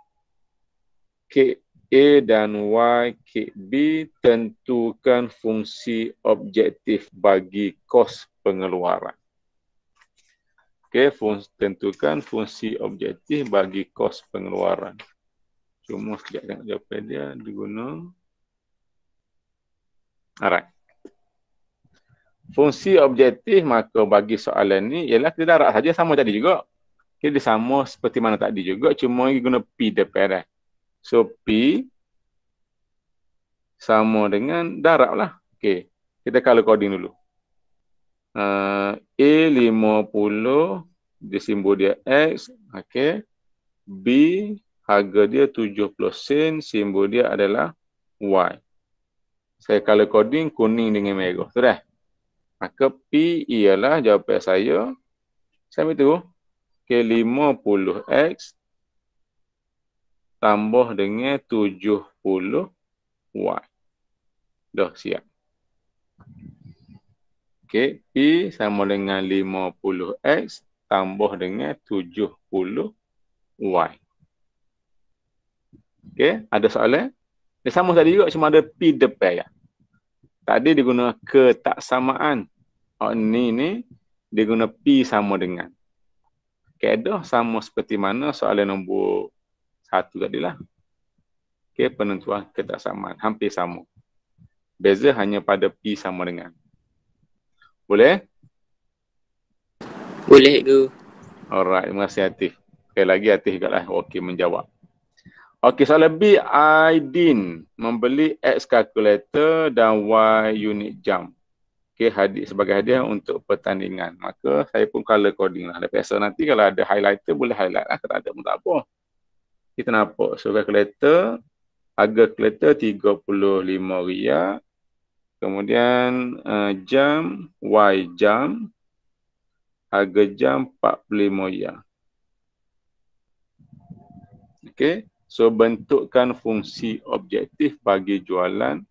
KA dan Y b, tentukan fungsi objektif bagi kos pengeluaran. Okey, fungsi, tentukan fungsi objektif bagi kos pengeluaran. Cuma sekejap tengok jawapan dia, dia guna. Alright. Fungsi objektif maka bagi soalan ni ialah kita darab saja sama tadi juga. Jadi sama seperti mana tadi juga cuma kita guna P depan eh. So P sama dengan darab lah. Okay. Kita color coding dulu. Eh, uh, A50 dia simbol dia X. Okay. B harga dia 70 sen simbol dia adalah Y saya color coding kuning dengan merah. Sudah. Maka P ialah jawapan saya. Saya ambil tu. K50X tambah dengan 70Y. Dah siap. Okey, P sama dengan 50X tambah dengan 70Y. Okay, ada soalan? Dia sama tadi juga cuma ada P depan ya. Tadi dia guna ketaksamaan. Oh ni ni dia guna P sama dengan. Kedah sama seperti mana soalan nombor satu tadi lah. Okay, penentuan ketaksamaan. Hampir sama. Beza hanya pada P sama dengan. Boleh? Boleh, tu. Alright, terima kasih Atif. Sekali lagi Atif juga lah. Okey, menjawab. Okey, soalan B, Aidin membeli X calculator dan Y unit jam. Okey, hadiah sebagai hadiah untuk pertandingan. Maka saya pun color coding lah. Lepas so, nanti kalau ada highlighter boleh highlight lah. Kalau ada pun tak apa. Kita nampak. So, calculator, harga calculator RM35. Kemudian uh, jam, Y jam. Harga jam RM45. Okey. So bentukkan fungsi objektif bagi jualan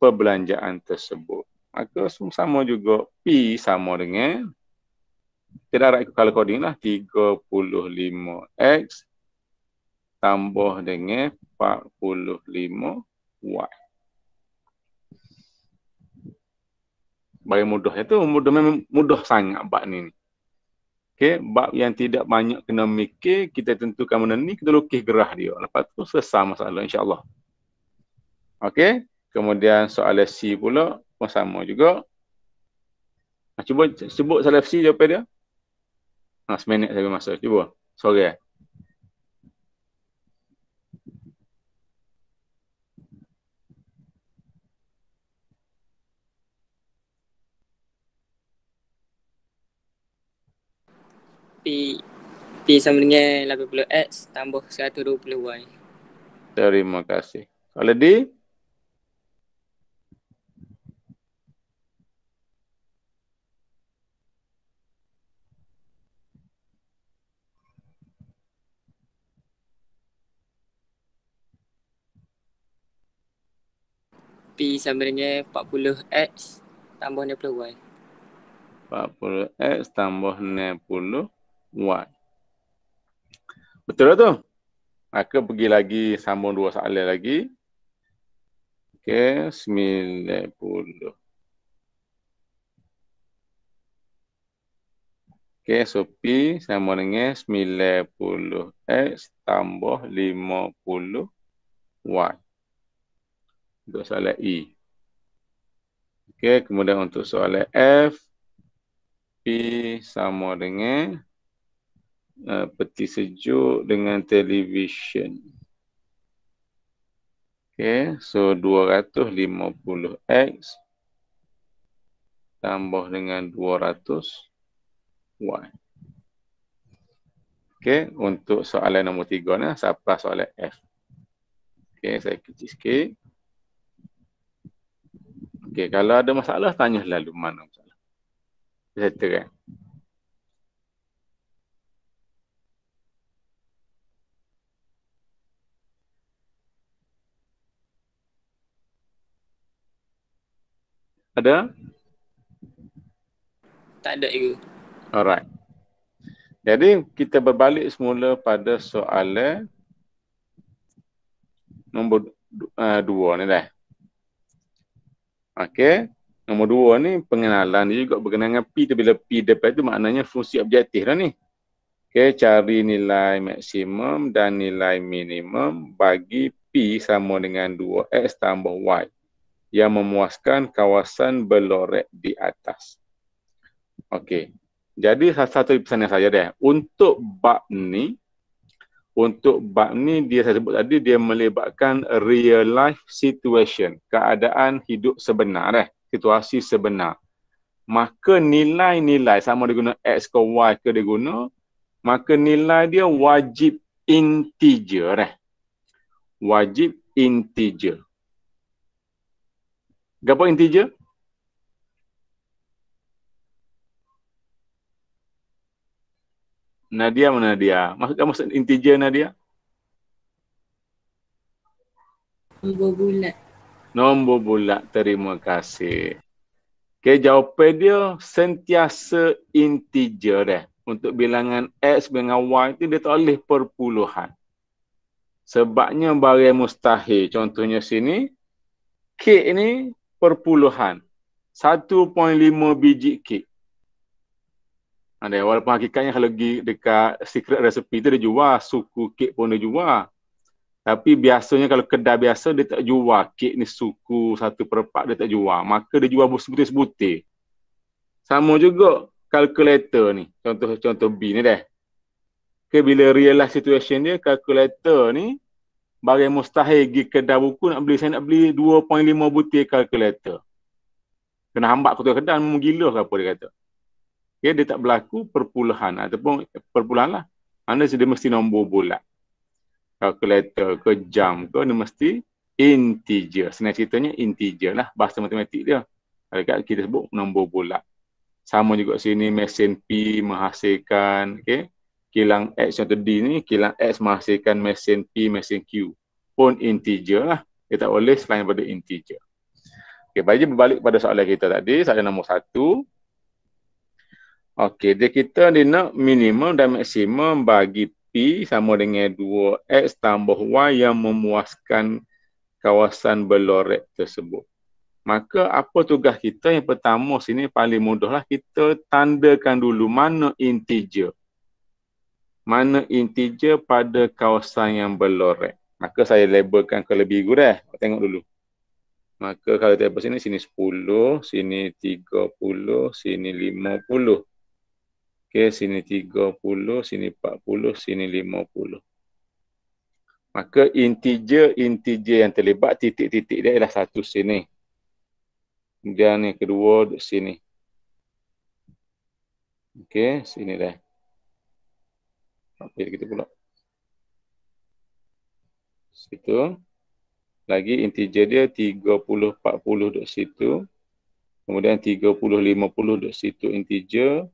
perbelanjaan tersebut. Maka sama juga P sama dengan kita darat ke color coding lah 35X tambah dengan 45Y. Bagi mudah itu ya mudah memang mudah sangat bab ni. Okey, bab yang tidak banyak kena mikir, kita tentukan benda ni, kita lukis gerah dia. Lepas tu selesai masalah insyaAllah. Okey, kemudian soal C pula, pun sama juga. Cuba sebut soalan C jawapan dia. Ha, seminit saya masuk. Cuba. Sorry. Eh. P P sama dengan 80X tambah 120Y Terima kasih Kalau D P sama dengan 40X tambah 60Y 40X tambah muat. Betul lah tu? Maka pergi lagi, sambung dua soalan lagi. Okey, sembilan puluh. Okey, so P sama dengan sembilan puluh X tambah lima puluh Y. Untuk soalan E. Okey, kemudian untuk soalan F. P sama dengan uh, peti sejuk dengan televisyen. Okay, so 250X tambah dengan 200 y Okay, untuk soalan nombor tiga ni, siapa soalan F. Okay, saya kecil sikit. Okay, kalau ada masalah, tanya lalu mana masalah. Saya terang. Ada? Tak ada ego. Alright. Jadi kita berbalik semula pada soalan nombor uh, dua ni dah. Okay. Nombor dua ni pengenalan dia juga berkenaan dengan P tu. Bila P depan tu maknanya fungsi objektif lah ni. Okay, cari nilai maksimum dan nilai minimum bagi P sama dengan 2X tambah Y yang memuaskan kawasan belorek di atas. Okey. Jadi satu pesanan saya deh. Untuk bab ni, untuk bab ni dia saya sebut tadi dia melibatkan real life situation, keadaan hidup sebenar deh, situasi sebenar. Maka nilai-nilai sama dia guna x ke y ke dia guna, maka nilai dia wajib integer deh. Wajib integer. Berapa integer? Nadia mana Nadia? Maksud kamu maksud integer Nadia? Nombor bulat. Nombor bulat. Terima kasih. Okay, jawapan dia sentiasa integer dah. Untuk bilangan X dengan Y itu dia tak boleh perpuluhan. Sebabnya barang mustahil. Contohnya sini. K ini perpuluhan. 1.5 biji kek. Ada walaupun hakikatnya kalau pergi dekat secret recipe tu dia jual suku kek pun dia jual. Tapi biasanya kalau kedai biasa dia tak jual kek ni suku satu per empat dia tak jual. Maka dia jual sebutir-sebutir. Sama juga kalkulator ni. Contoh-contoh B ni dah. Okay, bila realize situation dia, kalkulator ni bagi mustahil pergi kedai buku nak beli, saya nak beli 2.5 butir kalkulator. Kena hambat kutu kedai, memang gila ke lah apa dia kata. Okay, ya, dia tak berlaku perpuluhan ataupun perpuluhan lah. Anda sudah mesti nombor bulat. Kalkulator ke jam ke, dia mesti integer. Senang ceritanya integer lah bahasa matematik dia. Dekat kita sebut nombor bulat. Sama juga sini mesin P menghasilkan okay, kilang X contoh D ni, kilang X menghasilkan mesin P, mesin Q pun integer lah. Dia tak boleh selain daripada integer. Okey, baik berbalik kepada soalan kita tadi, soalan nombor satu. Okey, dia kita dia nak minimum dan maksimum bagi P sama dengan 2X tambah Y yang memuaskan kawasan berlorek tersebut. Maka apa tugas kita yang pertama sini paling mudahlah kita tandakan dulu mana integer mana integer pada kawasan yang berloret. Maka saya labelkan ke lebih guru eh, dah. Tengok dulu. Maka kalau table sini, sini 10, sini 30, sini 50. Okey, sini 30, sini 40, sini 50. Maka integer-integer yang terlibat titik-titik dia ialah satu sini. Kemudian yang kedua duduk sini. Okey, sini dah. Hampir gitu pula. Situ. Lagi integer dia 30, 40 duk situ. Kemudian 30, 50 duk situ integer.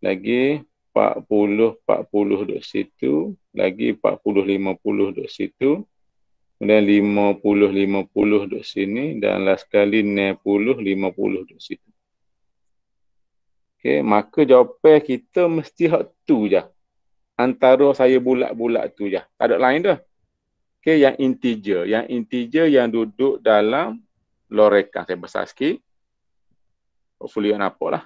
Lagi 40, 40 duk situ. Lagi 40, 50 duk situ. Kemudian 50, 50 duk sini. Dan last kali 90, 50 duk situ. Okay, maka jawapan kita mesti hak tu je antara saya bulat-bulat tu je. Tak ada lain dah. Okay, yang integer. Yang integer yang duduk dalam lorekan. Saya besar sikit. Hopefully you nampak lah.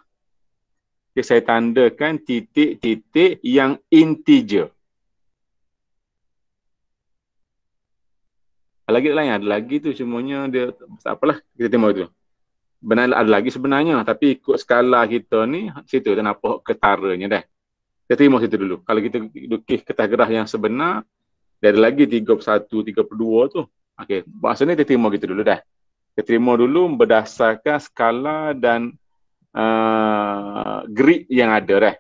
Okay, saya tandakan titik-titik yang integer. Ada lagi lain? Ada lagi tu semuanya dia tak apalah. Kita tengok tu. Benar ada lagi sebenarnya tapi ikut skala kita ni situ kenapa ketaranya dah kita terima situ dulu. Kalau kita lukis kertas gerah yang sebenar, dia ada lagi 31, 32 tu. Okey, maksudnya kita terima gitu dulu dah. Kita terima dulu berdasarkan skala dan uh, grid yang ada dah.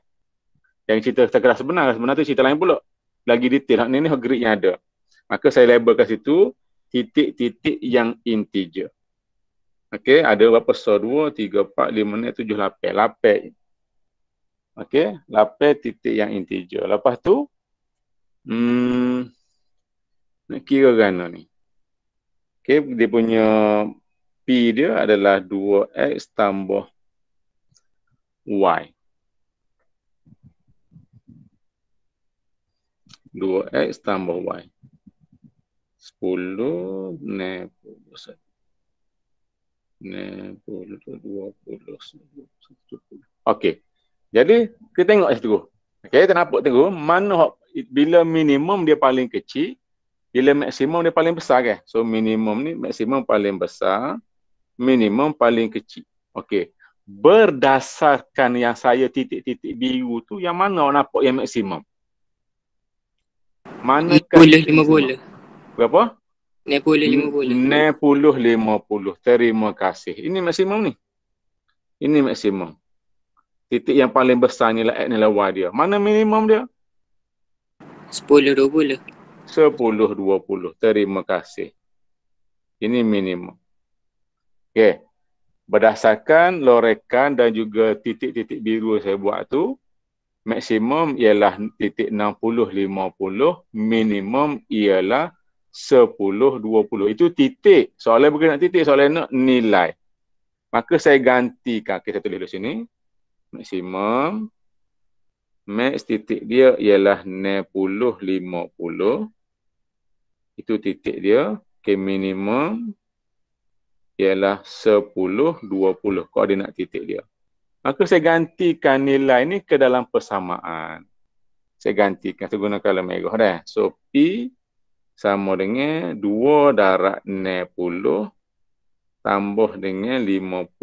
Yang cerita kertas gerah sebenar, sebenar tu cerita lain pula. Lagi detail, ni ni grid yang ada. Maka saya label kat situ, titik-titik yang integer. Okey, ada berapa? So, 2, 3, 4, 5, 6, 7, 8. 8 Okey, lapis titik yang integer. Lepas tu, hmm, nak kira gana ni. Okey, dia punya P dia adalah 2X tambah Y. 2X tambah Y. 10, ne, 10, 20, 20, 20, 20. Okey. Jadi kita tengok situ. Okey, kita nampak tengok mana hok bila minimum dia paling kecil, bila maksimum dia paling besar kan. So minimum ni maksimum paling besar, minimum paling kecil. Okey. Berdasarkan yang saya titik-titik biru tu yang mana awak nampak yang maksimum? Manakah boleh 50. Berapa? 50 50. 50 50. Terima kasih. Ini maksimum ni. Ini maksimum titik yang paling besar lah nilai X nilai Y dia. Mana minimum dia? 10, 20. 10, 20. Terima kasih. Ini minimum. Okey. Berdasarkan lorekan dan juga titik-titik biru saya buat tu, maksimum ialah titik 60-50, minimum ialah 10-20. Itu titik. Soalnya berkenaan titik, soalnya nak nilai. Maka saya gantikan, kita tulis di sini maksimum max titik dia ialah 90 itu titik dia ke minimum ialah 10-20 koordinat titik dia maka saya gantikan nilai ni ke dalam persamaan saya gantikan, saya gunakan kalam merah dah. So, P sama dengan 2 darat 90 tambah dengan 50.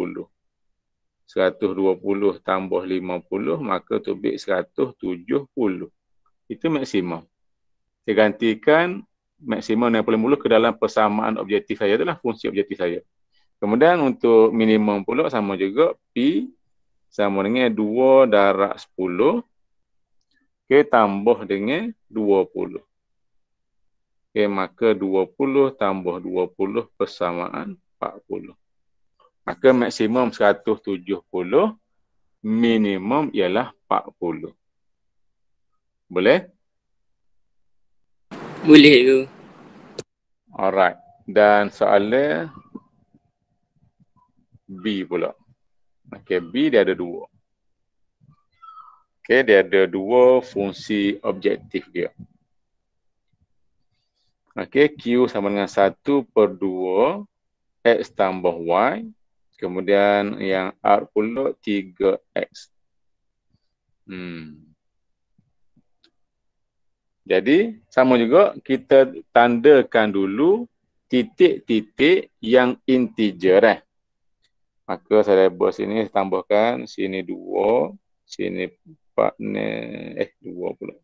120 tambah 50 maka tubik 170. Itu maksimum. Saya gantikan maksimum 60 ke dalam persamaan objektif saya itulah fungsi objektif saya. Kemudian untuk minimum pula sama juga P sama dengan 2 darab 10 ke okay, tambah dengan 20. Okay, maka 20 tambah 20 persamaan 40 maka maksimum 170 minimum ialah 40 boleh boleh tu alright dan soalan B pula okay B dia ada dua Okay dia ada dua fungsi objektif dia Okay Q sama dengan 1 per 2 X tambah Y Kemudian yang R pula 3X. Hmm. Jadi sama juga kita tandakan dulu titik-titik yang integer eh. Maka saya buat sini tambahkan sini 2, sini 4 ni eh 2 pula.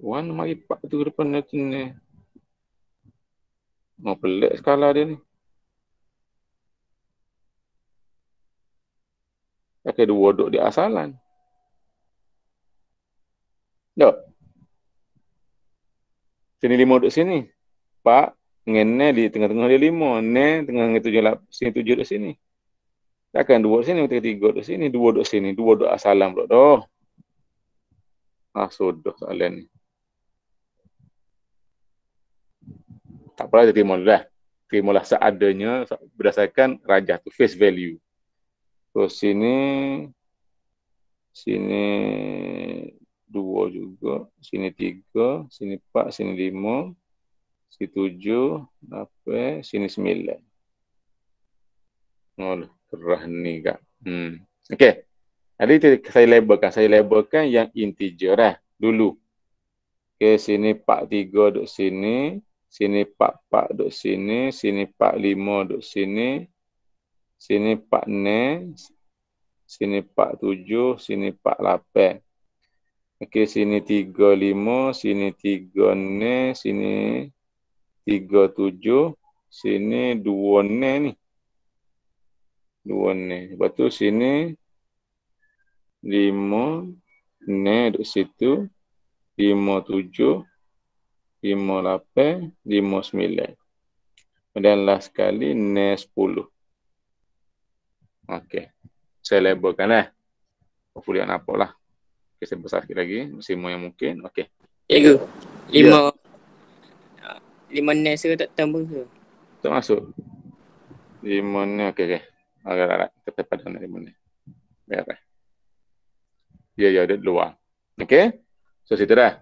Wan mari pak tu depan ni. Oh, pelik skala dia ni. Yang dua duduk di asalan. Tak. Sini lima duduk sini. Pak, ngene di tengah-tengah dia lima. Ne, tengah tengah tujuh lap. Sini tujuh duduk sini. Takkan dua duduk sini, tiga tiga duduk sini. Dua duduk sini. Dua duduk asalan pula. Doh. Ah, sudah soalan ni. tak apalah jadi terima lah. Terima lah seadanya berdasarkan rajah tu, face value. So sini, sini dua juga, sini tiga, sini empat, sini lima, sini tujuh, apa, sini sembilan. Oh, terah ni kak. Hmm. Okay. Jadi saya labelkan, saya labelkan yang integer lah dulu. Okay, sini 4, 3 duduk sini sini pak pak duduk sini, sini pak lima duduk sini, sini pak ne, sini pak tujuh, sini pak Lape. Okey, sini tiga lima, sini tiga ne, sini tiga tujuh, sini dua ne ni. Dua ne. Lepas tu sini lima ne duduk situ, lima tujuh, lima lapan, lima sembilan. Kemudian last sekali, ne sepuluh. Okey. Saya labelkan lah. Apa dia nak lah. Okey, saya besar sikit lagi. Semua yang mungkin. Okey. Cikgu, lima... Ya. Lima ne se tak tambah ke? Tak masuk. Lima ne, okey, okey. Okey, okey, okey. Kita pada nak lima ne. Biar Ya, ya, dia luar. Okey? So, situ dah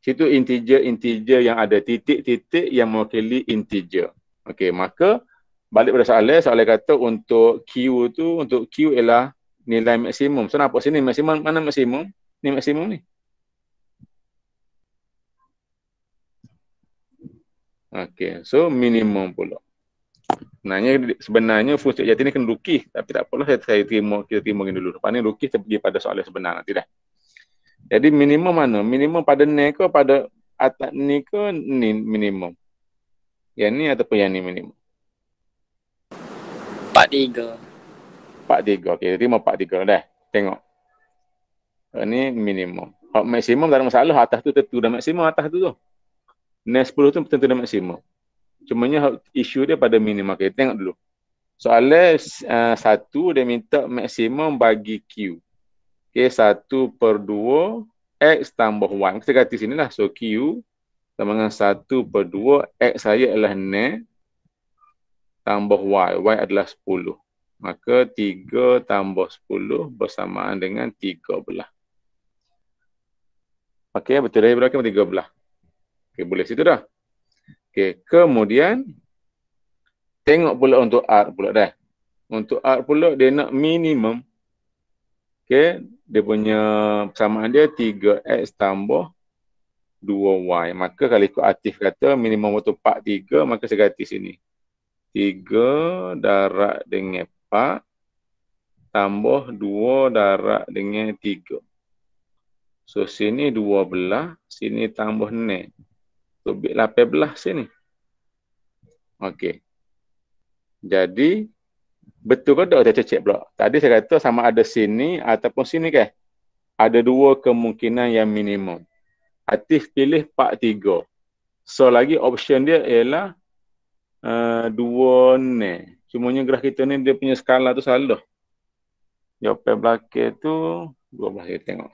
situ integer-integer yang ada titik-titik yang mewakili integer. Okey, maka balik pada soalan, soalan kata untuk Q tu, untuk Q ialah nilai maksimum. So nampak sini maksimum, mana maksimum? Ni maksimum ni. Okey, so minimum pula. Sebenarnya, sebenarnya fungsi jati ni kena lukis. Tapi tak apalah, saya terima, kita terima dulu. Lepas ni lukis, kita pergi pada soalan sebenar nanti dah. Jadi minimum mana? Minimum pada ni ke pada atas ni ke ni minimum? Yang ni ataupun yang ni minimum? 43. 43. Okey, terima 43 dah. Tengok. Uh, ni minimum. Hak maksimum tak ada masalah atas tu tentu dah maksimum atas tu tu. Ni 10 tu tentu dah maksimum. Cuma nya isu dia pada minimum. Okey, tengok dulu. Soalan uh, satu dia minta maksimum bagi Q. Okay, 1 per 2 X tambah 1. Kita kata sini lah. So, Q sama dengan 1 per 2 X saya adalah ne tambah Y. Y adalah 10. Maka 3 tambah 10 bersamaan dengan belah. Okey, betul dari berapa? belah. Okey, boleh situ dah. Okey, kemudian tengok pula untuk R pula dah. Untuk R pula dia nak minimum Okay, dia punya persamaan dia 3X tambah 2Y. Maka kalau ikut atif kata minimum waktu 4, 3, maka saya ganti sini. 3 darat dengan 4 tambah 2 darat dengan 3. So sini belah, sini tambah 9. So 18 sini. Okey. Jadi betul ke tak saya cek pula. Tadi saya kata sama ada sini ataupun sini ke. Ada dua kemungkinan yang minimum. Atif pilih part tiga. So lagi option dia ialah uh, dua ni. Cumanya graf kita ni dia punya skala tu salah. Jawapan belakang tu, dua belakang kita tengok.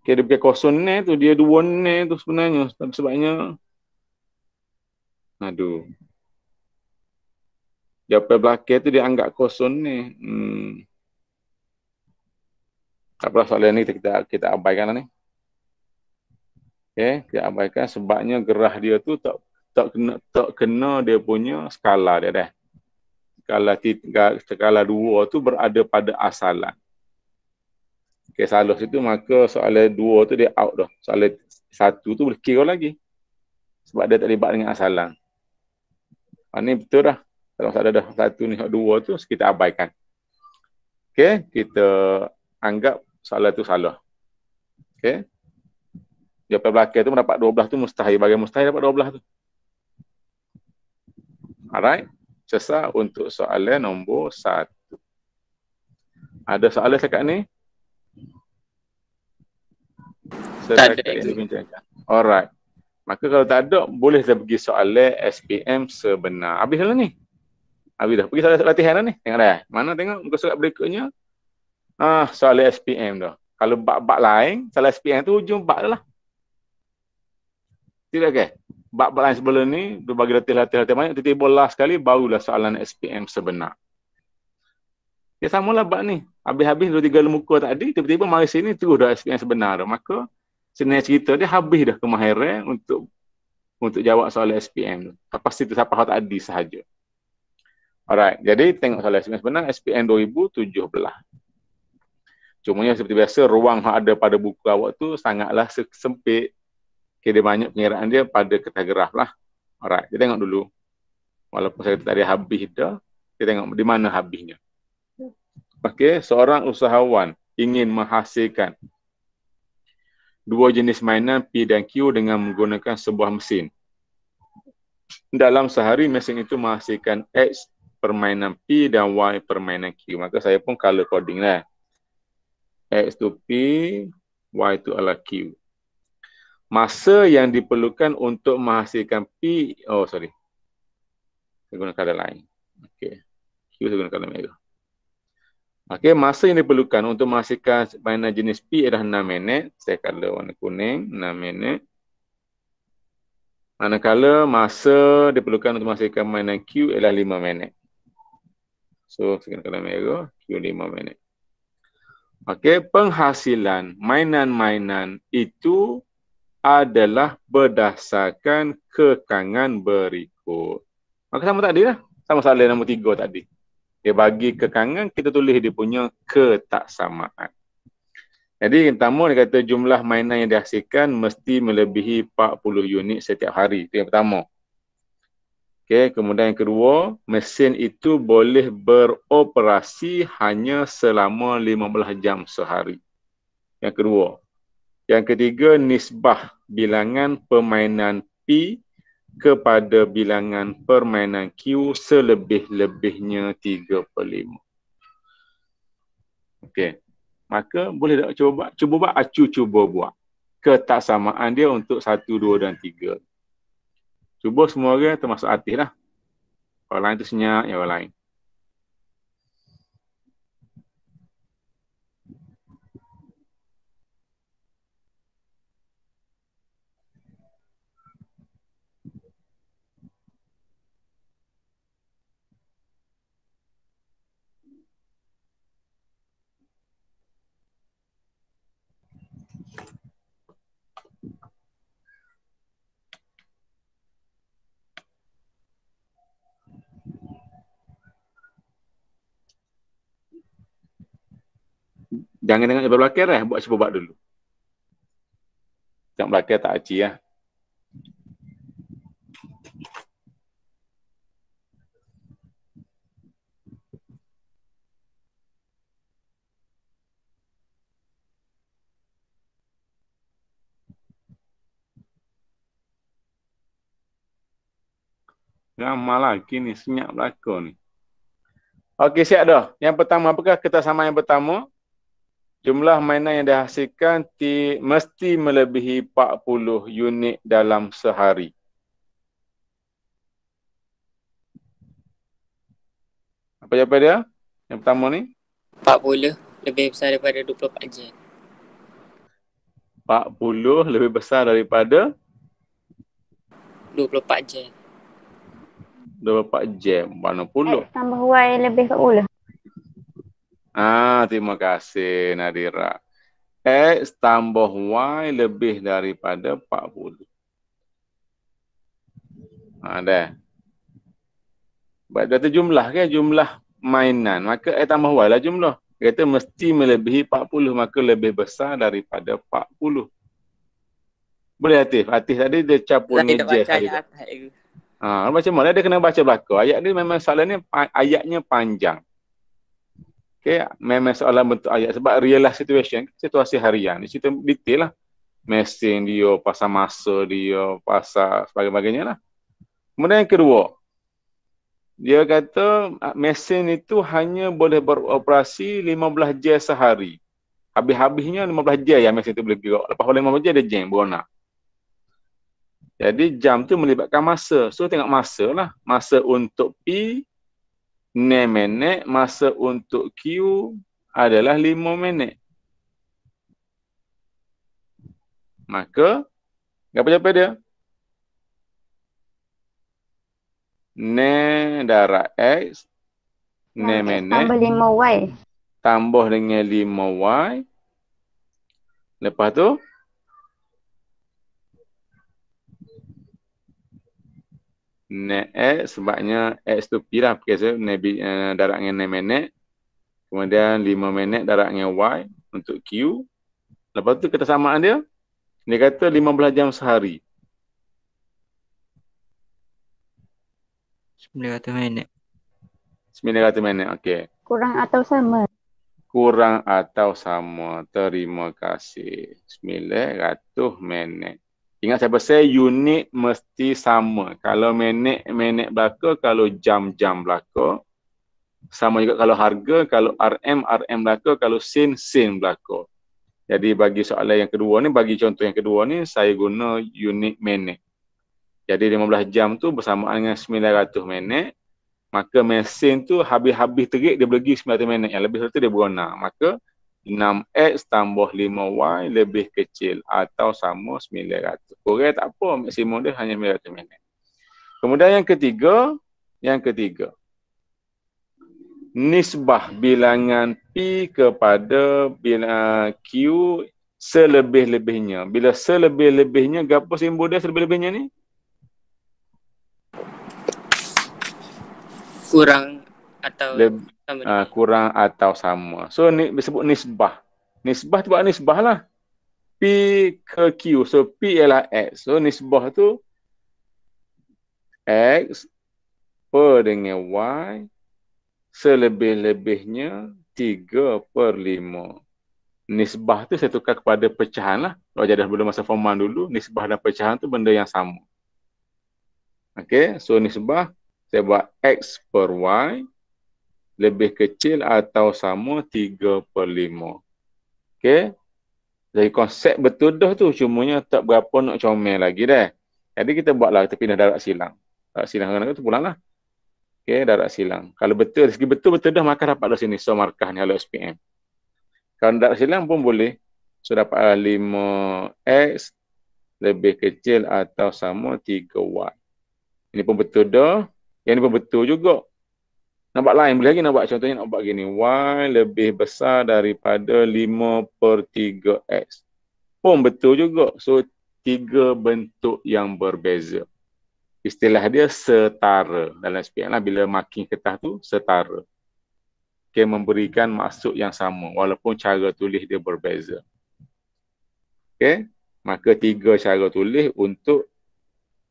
Okay, dia pakai kosong ni tu, dia dua ni tu sebenarnya. Sebabnya, aduh. Dia apa belakang tu dia anggap kosong ni. Hmm. Tak apa soalan ni kita, kita, kita abaikan lah ni. Okay, kita abaikan sebabnya gerah dia tu tak tak kena tak kena dia punya skala dia dah. Skala tiga, skala dua tu berada pada asalan. Okay, salah situ maka soalan dua tu dia out dah. Soalan satu tu boleh kira lagi. Sebab dia tak libat dengan asalan. Ini ah, betul dah kalau tak ada dah satu ni dua tu kita abaikan Okay, kita anggap salah tu salah Okay, dia pada belakang tu mendapat belah tu mustahil bagi mustahil dapat belah tu alright sesa untuk soalan nombor satu. ada soalan sekat ni Alright. Maka kalau tak ada, boleh saya pergi soalan SPM sebenar. Habis ni. Habis dah. Pergi soalan latihan dah ni. Tengok dah. Mana tengok muka surat berikutnya. Ah, soal SPM dah. Kalau bab-bab lain, soal SPM tu hujung bab dah lah. Tidak ke? Bab-bab lain sebelum ni, dia bagi latihan-latihan latih banyak, tiba-tiba lah sekali, barulah soalan SPM sebenar. Ya sama lah bab ni. Habis-habis dua tiga muka tadi, tiba-tiba mari sini terus dah SPM sebenar dah. Maka, sebenarnya cerita dia habis dah kemahiran eh, untuk untuk jawab soal SPM. pasti tu siapa tak ada sahaja. Alright, jadi tengok soalan SPM sebenar SPM 2017. Cumanya seperti biasa ruang yang ada pada buku awak tu sangatlah sempit. Okay, dia banyak pengiraan dia pada kertas gerah lah. Alright, kita tengok dulu. Walaupun saya kata tadi habis dah, kita tengok di mana habisnya. Okay, seorang usahawan ingin menghasilkan dua jenis mainan P dan Q dengan menggunakan sebuah mesin. Dalam sehari, mesin itu menghasilkan X permainan P dan Y permainan Q. Maka saya pun color coding lah. X tu P, Y tu adalah Q. Masa yang diperlukan untuk menghasilkan P, oh sorry. Saya guna color lain. Okay. Q saya guna color merah. Okay, masa yang diperlukan untuk menghasilkan permainan jenis P adalah 6 minit. Saya color warna kuning, 6 minit. Manakala masa diperlukan untuk menghasilkan permainan Q ialah 5 minit. So sekadar-kadar error, kira lima minit. Okey, penghasilan mainan-mainan itu adalah berdasarkan kekangan berikut. Maka sama tadi lah. Sama soalan nombor tiga tadi. Dia bagi kekangan, kita tulis dia punya ketaksamaan. Jadi yang pertama dia kata jumlah mainan yang dihasilkan mesti melebihi 40 unit setiap hari. Itu yang pertama. Okay, kemudian yang kedua, mesin itu boleh beroperasi hanya selama 15 jam sehari. Yang kedua. Yang ketiga, nisbah bilangan permainan P kepada bilangan permainan Q selebih-lebihnya 3 per 5. Okey, Maka boleh tak cuba buat? Cuba buat, acu cuba buat. Ketaksamaan dia untuk 1, 2 dan 3 Cuba semua orang termasuk hati lah. Orang lain tersenyap, yang orang lain. Jangan tengok sebab belakang lah. Buat sebab buat dulu. Tengok belakang tak aci lah. Ramah lagi kini senyap belakang ni. Okey, siap dah. Yang pertama, apakah kertas sama yang pertama? jumlah mainan yang dihasilkan ti, mesti melebihi 40 unit dalam sehari. Apa jawapan dia? Yang pertama ni? 40 lebih besar daripada 24 jen. 40 lebih besar daripada 24 jam. 24 jam, mana puluh? tambah Y lebih ke puluh. Ah, terima kasih Nadira. X tambah Y lebih daripada 40. Ada. Baik, kata jumlah kan? Jumlah mainan. Maka X tambah Y lah jumlah. Kata mesti melebihi 40. Maka lebih besar daripada 40. Boleh Atif? Atif tadi dia capur nejah. Tadi macam mana? Dia kena baca bakar. Ayat ni memang soalan ni ayatnya panjang. Okay, memang soalan bentuk ayat sebab real life situation, situasi harian. Dia cerita detail lah. Mesin dia, pasal masa dia, pasal sebagainya lah. Kemudian yang kedua, dia kata ah, mesin itu hanya boleh beroperasi 15 jam sehari. Habis-habisnya 15 jam yang mesin itu boleh bergerak. Lepas 15 jam, dia jam beronak. Jadi jam tu melibatkan masa. So tengok masa lah. Masa untuk pi, 6 masa untuk Q adalah lima minit. Maka, apa jawapan dia? Ne darah X, ne minit. Tambah 5Y. Tambah dengan 5Y. Lepas tu, nek e sebabnya x tu pirah pakai saya nabi uh, eh, darat dengan nek kemudian lima menek darat dengan y untuk q lepas tu kita sama dia dia kata lima 15 jam sehari 900 menit 900 menit okey kurang atau sama kurang atau sama terima kasih 900 menit Ingat saya pesan unit mesti sama. Kalau minit-minit belaka, kalau jam-jam belaka. Sama juga kalau harga, kalau RM, RM belaka, kalau sin, sin belaka. Jadi bagi soalan yang kedua ni, bagi contoh yang kedua ni, saya guna unit minit. Jadi 15 jam tu bersamaan dengan 900 minit. Maka mesin tu habis-habis terik, dia pergi 900 minit. Yang lebih satu dia berona. Maka 6X tambah 5Y lebih kecil atau sama 900. Kurang tak apa, maksimum dia hanya 900 minit. Kemudian yang ketiga, yang ketiga. Nisbah bilangan P kepada bila Q selebih-lebihnya. Bila selebih-lebihnya, berapa simbol dia selebih-lebihnya ni? Kurang atau Leb- sama uh, kurang atau sama. So ni disebut nisbah. Nisbah tu buat nisbah lah. P ke Q. So P ialah X. So nisbah tu X per dengan Y selebih-lebihnya 3 per 5. Nisbah tu saya tukar kepada pecahan lah. Kalau jadah belum masa form dulu, nisbah dan pecahan tu benda yang sama. Okay, so nisbah saya buat X per Y lebih kecil atau sama 3 per 5. Okey. Jadi konsep bertuduh tu cumanya tak berapa nak comel lagi dah. Jadi kita buatlah kita pindah darat silang. Darat silang kan tu pulanglah. Okey, darat silang. Kalau betul dari segi betul bertuduh maka dapat dari sini so markah ni kalau SPM. Kalau darat silang pun boleh. So dapat 5x lah lebih kecil atau sama 3 watt. Ini pun betul dah. Yang ini pun betul juga. Nampak lain boleh lagi nampak contohnya nak buat gini y lebih besar daripada 5 per 3x pun betul juga so tiga bentuk yang berbeza istilah dia setara dalam SPM lah bila marking kertas tu setara okay, memberikan maksud yang sama walaupun cara tulis dia berbeza okay? maka tiga cara tulis untuk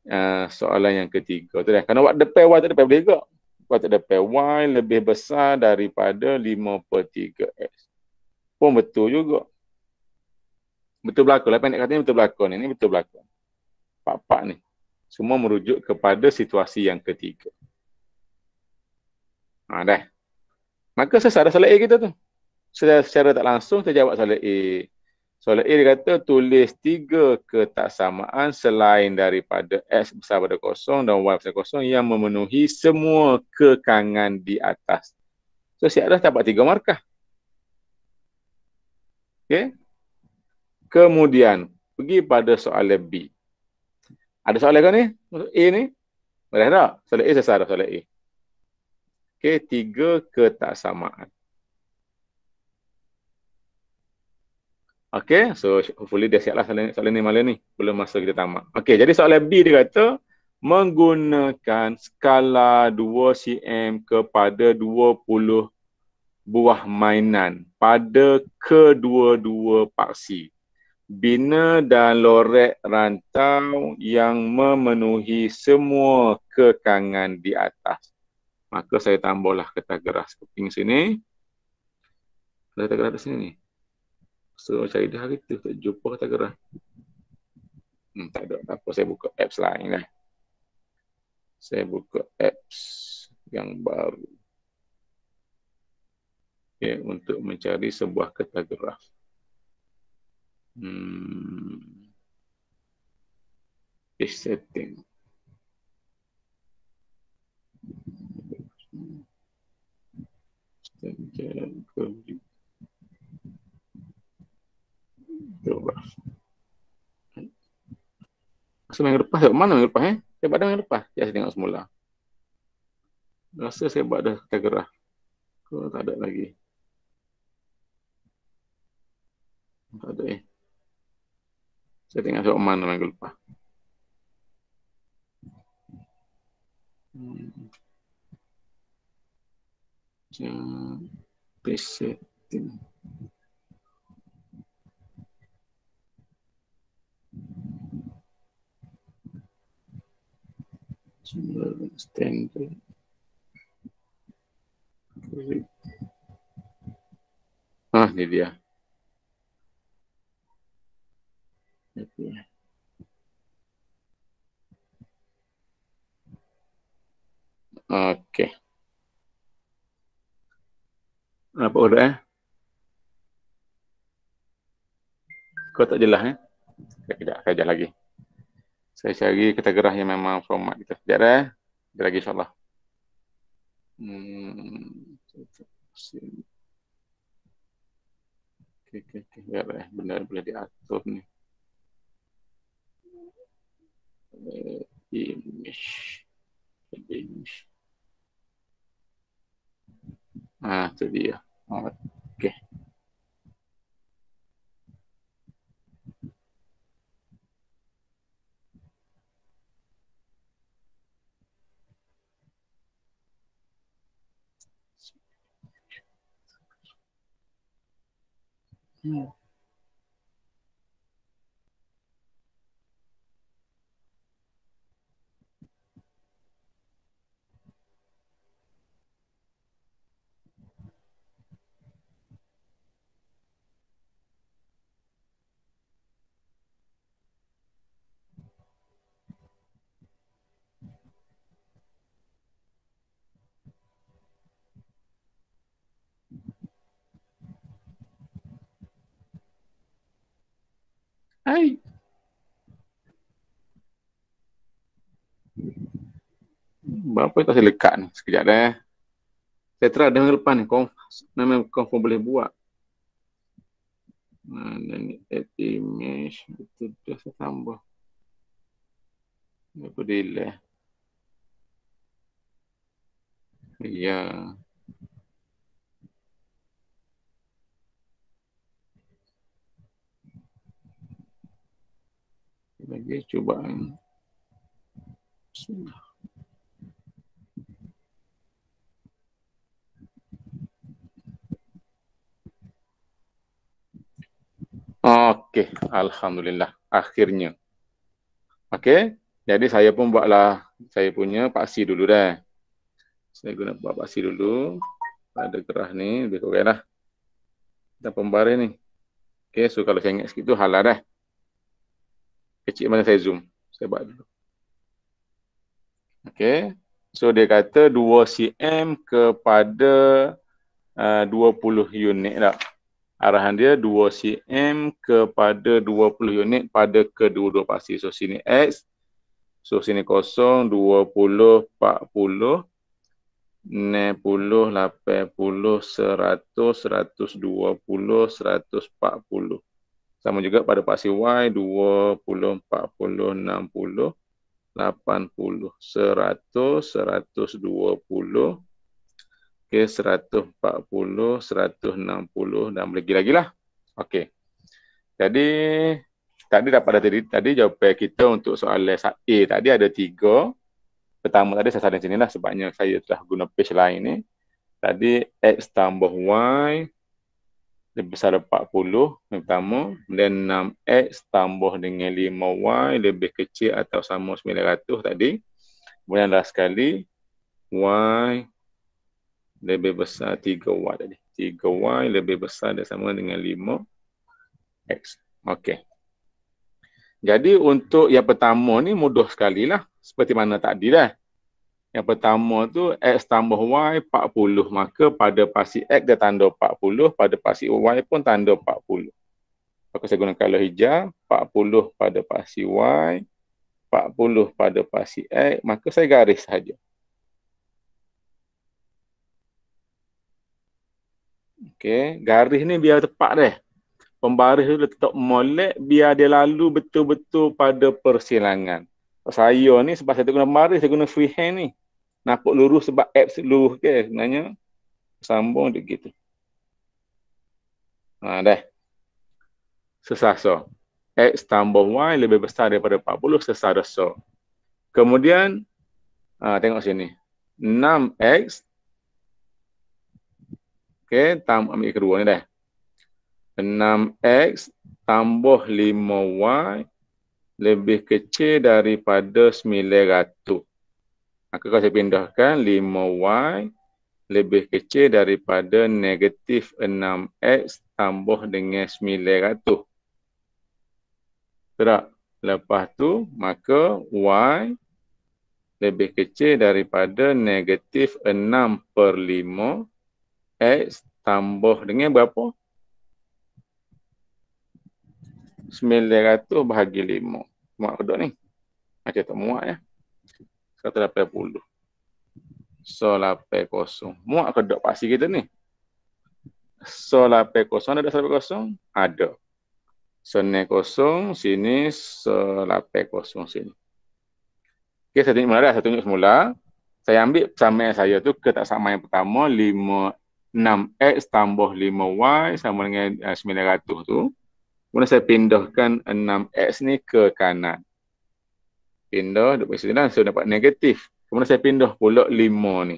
uh, soalan yang ketiga tu dah kena buat depan y tak depan boleh juga kuat ada depan Y lebih besar daripada 5 per 3 X. Pun betul juga. Betul berlaku lah. Pendek katanya betul berlaku Ini betul berlaku. Pak-pak ni. Semua merujuk kepada situasi yang ketiga. Ha, dah. Maka sesara soal A kita tu. Secara, secara tak langsung, kita jawab soal A. Soalan A dia kata tulis tiga ketaksamaan selain daripada X besar pada kosong dan Y besar kosong yang memenuhi semua kekangan di atas. So si atas dapat tiga markah. Okay. Kemudian pergi pada soalan B. Ada soalan kan ni? A ni? Boleh tak? Soalan A saya soalan A. Okay, tiga ketaksamaan. Okay, so hopefully dia siap lah soalan, soalan ni malam ni Belum masa kita tamat Okay, jadi soalan B dia kata Menggunakan skala 2cm kepada 20 buah mainan Pada kedua-dua paksi Bina dan lorek rantau yang memenuhi semua kekangan di atas Maka saya tambahlah kertas geras keping sini Kertas geras sini ni So cari dia hari tu tak jumpa tak gerah. Hmm, tak ada tak apa saya buka apps lain lah. Saya buka apps yang baru. Okay, ya, untuk mencari sebuah kertas gerah. Hmm. Page setting. Setting. Cuba. Saya minggu lepas, mana minggu lepas eh? Saya buat dah minggu lepas. Ya, saya tengok semula. Rasa saya buat dah tak gerah. Oh, tak ada lagi. Tak ada eh. Saya tengok saya mana minggu lepas. Hmm. Ya, peset. Ah, ni dia. Oke. Okay. Apa udah? Eh? Kau tak jelas ya? Eh? Tidak, saya jelas lagi saya cari kereta gerah yang memang from mat kita sekejap eh. dah. Sekejap lagi insyaAllah. Hmm. Okay, okay, okay. Sekejap lah, eh. Benda boleh diatur ni. Uh, image. Image. Ah, tu dia. Okay. Mm. Hai. Berapa tak saya lekat ni? Sekejap dah. Eh. Saya try dengan lepas ni. Kau memang kau boleh buat. Mana ni? Add image. Itu dah saya tambah. Apa delay? Ya. Yeah. bagi cubaan. Bismillah. Okey, Alhamdulillah. Akhirnya. Okey, jadi saya pun buatlah saya punya paksi dulu dah. Saya guna buat paksi dulu. Ada gerah ni, lebih kurang dah. Dan pembaris ni. Okey, so kalau saya ingat sikit tu halal dah kecil mana saya zoom. Saya buat dulu. Okay. So dia kata 2 cm kepada uh, 20 unit tak? Arahan dia 2 cm kepada 20 unit pada kedua-dua pasir. So sini X. So sini kosong 20, 40, 90, 80, 100, 120, puluh. Sama juga pada paksi Y, 20, 40, 60, 80, 100, 120, okay, 140, 160 dan lagi-lagi lah. okey Jadi, tadi dapat tadi tadi jawapan kita untuk soalan A tadi ada tiga. Pertama tadi saya salin sini lah sebabnya saya telah guna page lain ni. Tadi X tambah Y lebih besar 40 pertama dan 6x tambah dengan 5y lebih kecil atau sama 900 tadi kemudian last sekali y lebih besar 3y tadi 3y lebih besar dan sama dengan 5x okey jadi untuk yang pertama ni mudah sekali lah seperti mana tadi lah. Yang pertama tu X tambah Y 40. Maka pada pasi X dia tanda 40. Pada pasi Y pun tanda 40. Maka saya guna kalau hijau 40 pada pasi Y. 40 pada pasi X. Maka saya garis saja. Okey, garis ni biar tepat deh. Pembaris tu letak molek biar dia lalu betul-betul pada persilangan. Saya ni sebab saya tak guna pembaris, saya guna freehand ni nakut lurus sebab apps lurus ke sebenarnya sambung dia gitu ha dah sesasa x tambah y lebih besar daripada 40 sesasa so kemudian ha, tengok sini 6x okey tam ambil kedua ni dah 6x tambah 5y lebih kecil daripada 900 Maka kalau saya pindahkan 5Y lebih kecil daripada negatif 6X tambah dengan 900. Tidak. Lepas tu maka Y lebih kecil daripada negatif 6 per 5 X tambah dengan berapa? 900 bahagi 5. Muat kedua ni. Macam tak muat ya puluh, So kosong. Muak ke dok pasti kita ni? So kosong ada kosong? Ada. So ni kosong sini so kosong sini. Okay, saya tunjuk mula dah, saya tunjuk semula. Saya ambil sama yang saya tu ke tak sama yang pertama 5 6x tambah 5y sama dengan 900 eh, tu. Kemudian saya pindahkan 6x ni ke kanan pindah duduk sini lah so dapat negatif kemudian saya pindah pula lima ni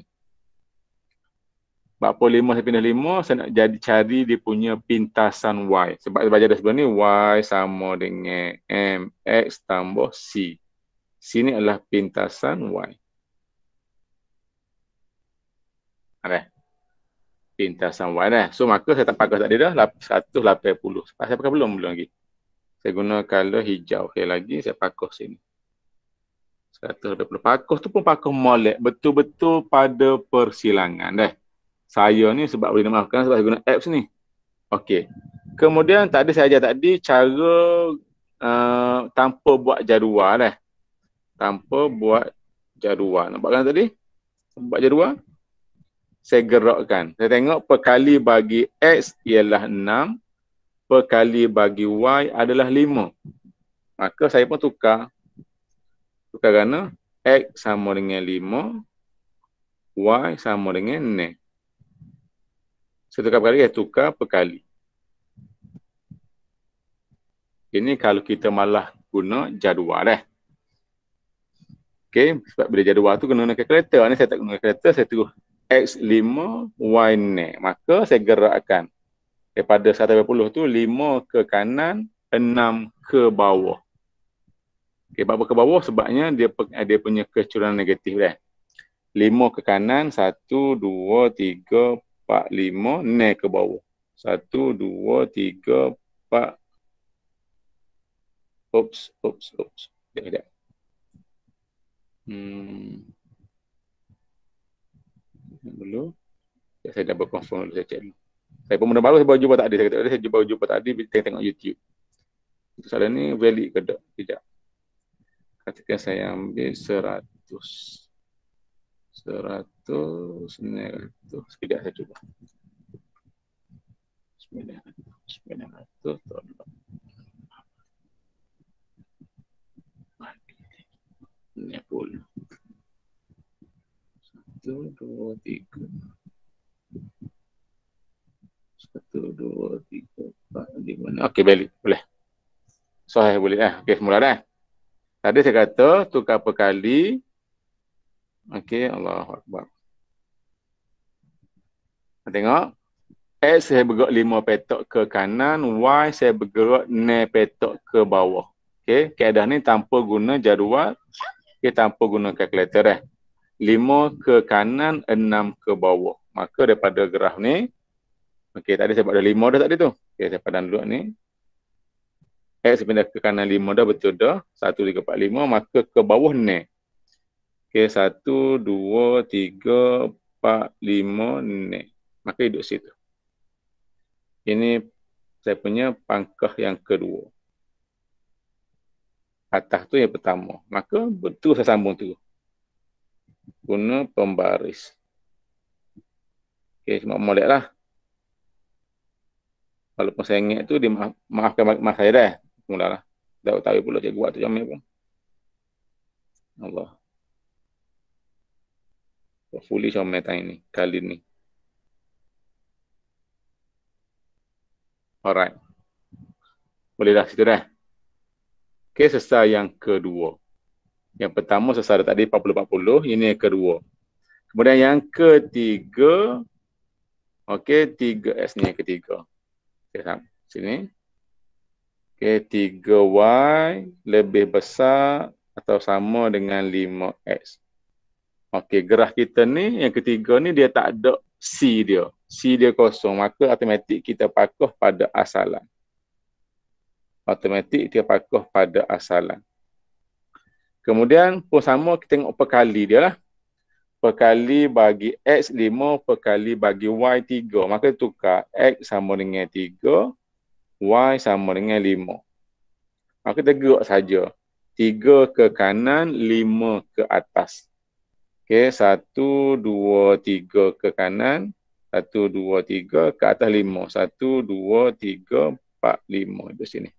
berapa lima saya pindah lima saya nak jadi cari dia punya pintasan y sebab saya belajar dah sebelum ni y sama dengan mx tambah c sini adalah pintasan y ada pintasan y dah so maka saya tak pakai tadi dah 180 saya pakai belum belum lagi saya guna color lah hijau okay, lagi saya pakai sini 120 pakos tu pun pakos molek betul-betul pada persilangan dah. Saya ni sebab boleh maafkan sebab saya guna apps ni. Okey. Kemudian tadi saya ajar tadi cara uh, tanpa buat jadual dah. Tanpa buat jadual. Nampakkan tadi? Buat jadual. Saya gerakkan. Saya tengok perkali bagi X ialah 6. Perkali bagi Y adalah 5. Maka saya pun tukar Tukar kerana X sama dengan 5 Y sama dengan 6 Saya tukar perkali ya, tukar perkali Ini kalau kita malah guna jadual eh Okay, sebab bila jadual tu kena guna kereta ni saya tak guna kereta, saya terus X5, Y6 Maka saya gerakkan Daripada 180 tu 5 ke kanan 6 ke bawah Okay, bawah ke bawah sebabnya dia eh, dia punya kecurangan negatif kan. Lima ke kanan, satu, dua, tiga, empat, lima, naik ke bawah. Satu, dua, tiga, empat. Oops, oops, oops. tidak tidak Hmm. Dulu. Ya, saya dah confirm dulu, saya cek Saya pun baru, saya baru jumpa tadi. Saya kata, saya baru jumpa tadi, tengok, tengok YouTube. Soalan ni valid ke tak? Sekejap ketika saya ambil seratus, seratus, sembilan, 100 tidak saya coba 900 90 1 2 3 1 2 3 4 5 6 okey balik boleh Sahih boleh eh okey mula dah eh? Tadi saya kata tukar perkali. Okey, Allah Akbar. Tengok. X saya bergerak lima petak ke kanan. Y saya bergerak ne petak ke bawah. Okey, keadaan ni tanpa guna jadual. Okey, tanpa guna kalkulator eh. Lima ke kanan, enam ke bawah. Maka daripada graf ni. Okey, tadi saya buat ada lima dah tadi tu. Okey, saya padan dulu ni. X pindah ke kanan 5 dah betul dah. 1, 3, 4, 5. Maka ke bawah ni. Okey, 1, 2, 3, 4, 5, ni. Maka hidup situ. Ini saya punya pangkah yang kedua. Atas tu yang pertama. Maka betul saya sambung tu. Guna pembaris. Okey, semua molek lah. Walaupun saya ingat tu, dia maafkan mak saya dah mulalah. Dah tahu pula cikgu buat tu jamin pun. Allah. Fully jamin tadi ni, kali ni. Alright. Boleh dah situ dah. Okay, sesar yang kedua. Yang pertama sesar tadi 40-40, ini yang kedua. Kemudian yang ketiga, okay, 3S ni yang ketiga. Okay, sini okay, 3y lebih besar atau sama dengan 5x. Okey, gerah kita ni yang ketiga ni dia tak ada C dia. C dia kosong, maka automatik kita pakuh pada asalan. Automatik dia pakuh pada asalan. Kemudian pun sama kita tengok perkali dia lah. Perkali bagi X 5, perkali bagi Y 3. Maka tukar X sama dengan 3. Y sama dengan 5. Ha, kita gerak saja. 3 ke kanan, 5 ke atas. Okey, 1, 2, 3 ke kanan. 1, 2, 3 ke atas 5. 1, 2, 3, 4, 5 di sini.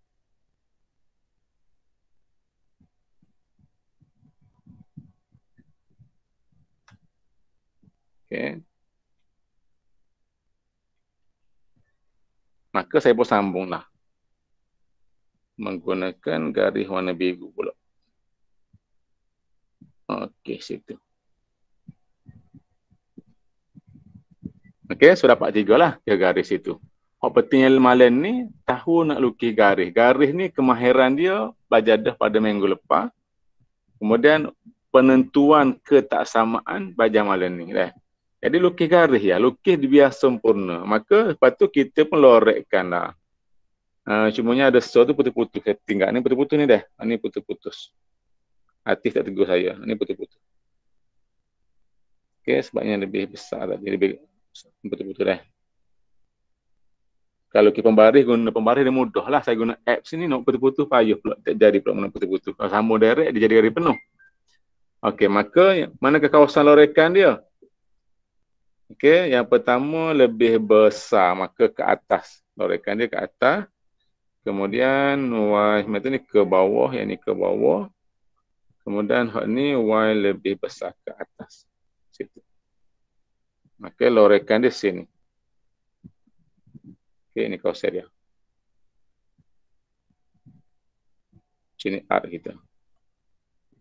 Okay. Maka saya pun sambunglah. Menggunakan garis warna biru pula. Okey, situ. Okey, sudah dapat tiga lah ke garis itu. Oh, pentingnya Malen ni tahu nak lukis garis. Garis ni kemahiran dia belajar dah pada minggu lepas. Kemudian penentuan ketaksamaan belajar Malen ni. Dah. Jadi lukis garis ya, lukis dia biar sempurna. Maka lepas tu kita pun lorekkan lah. Uh, cumanya ada sesuatu tu putus-putus. tinggal ni putus-putus ni dah. Ini ah, putus-putus. Artis tak tegur saya. Ini ah, putus-putus. Okay, sebabnya lebih besar tadi. Lah. Lebih putus-putus dah. Kalau kita pembaris, guna pembaris dia mudah lah. Saya guna apps ni, nak putus-putus, payuh pula. Tak jadi pula guna putus-putus. Kalau sambung direct, dia jadi hari penuh. Okay, maka mana ke kawasan lorekan dia? Okey, yang pertama lebih besar maka ke atas. Lorekan dia ke atas. Kemudian y macam ni ke bawah, yang ni ke bawah. Kemudian hak ni y lebih besar ke atas. Situ. Maka lorekan dia sini. Okey, ini kau dia. Sini art kita.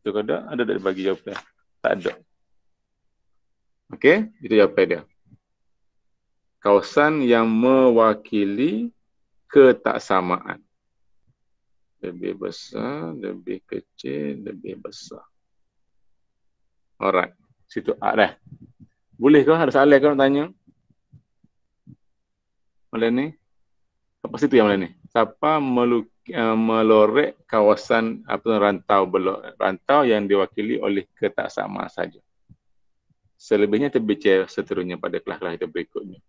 Itu kada ada dari bagi jawapan. Tak ada. Okey, itu jawapan dia. Kawasan yang mewakili ketaksamaan. Lebih besar, lebih kecil, lebih besar. Alright. Situ A dah. Boleh ke? Ada soalan ke nak tanya? Mula ni? Apa situ yang mula ni? Siapa meluk, uh, melorek kawasan apa rantau belok rantau yang diwakili oleh ketaksamaan saja? selebihnya terbicara seterusnya pada kelas-kelas kita berikutnya.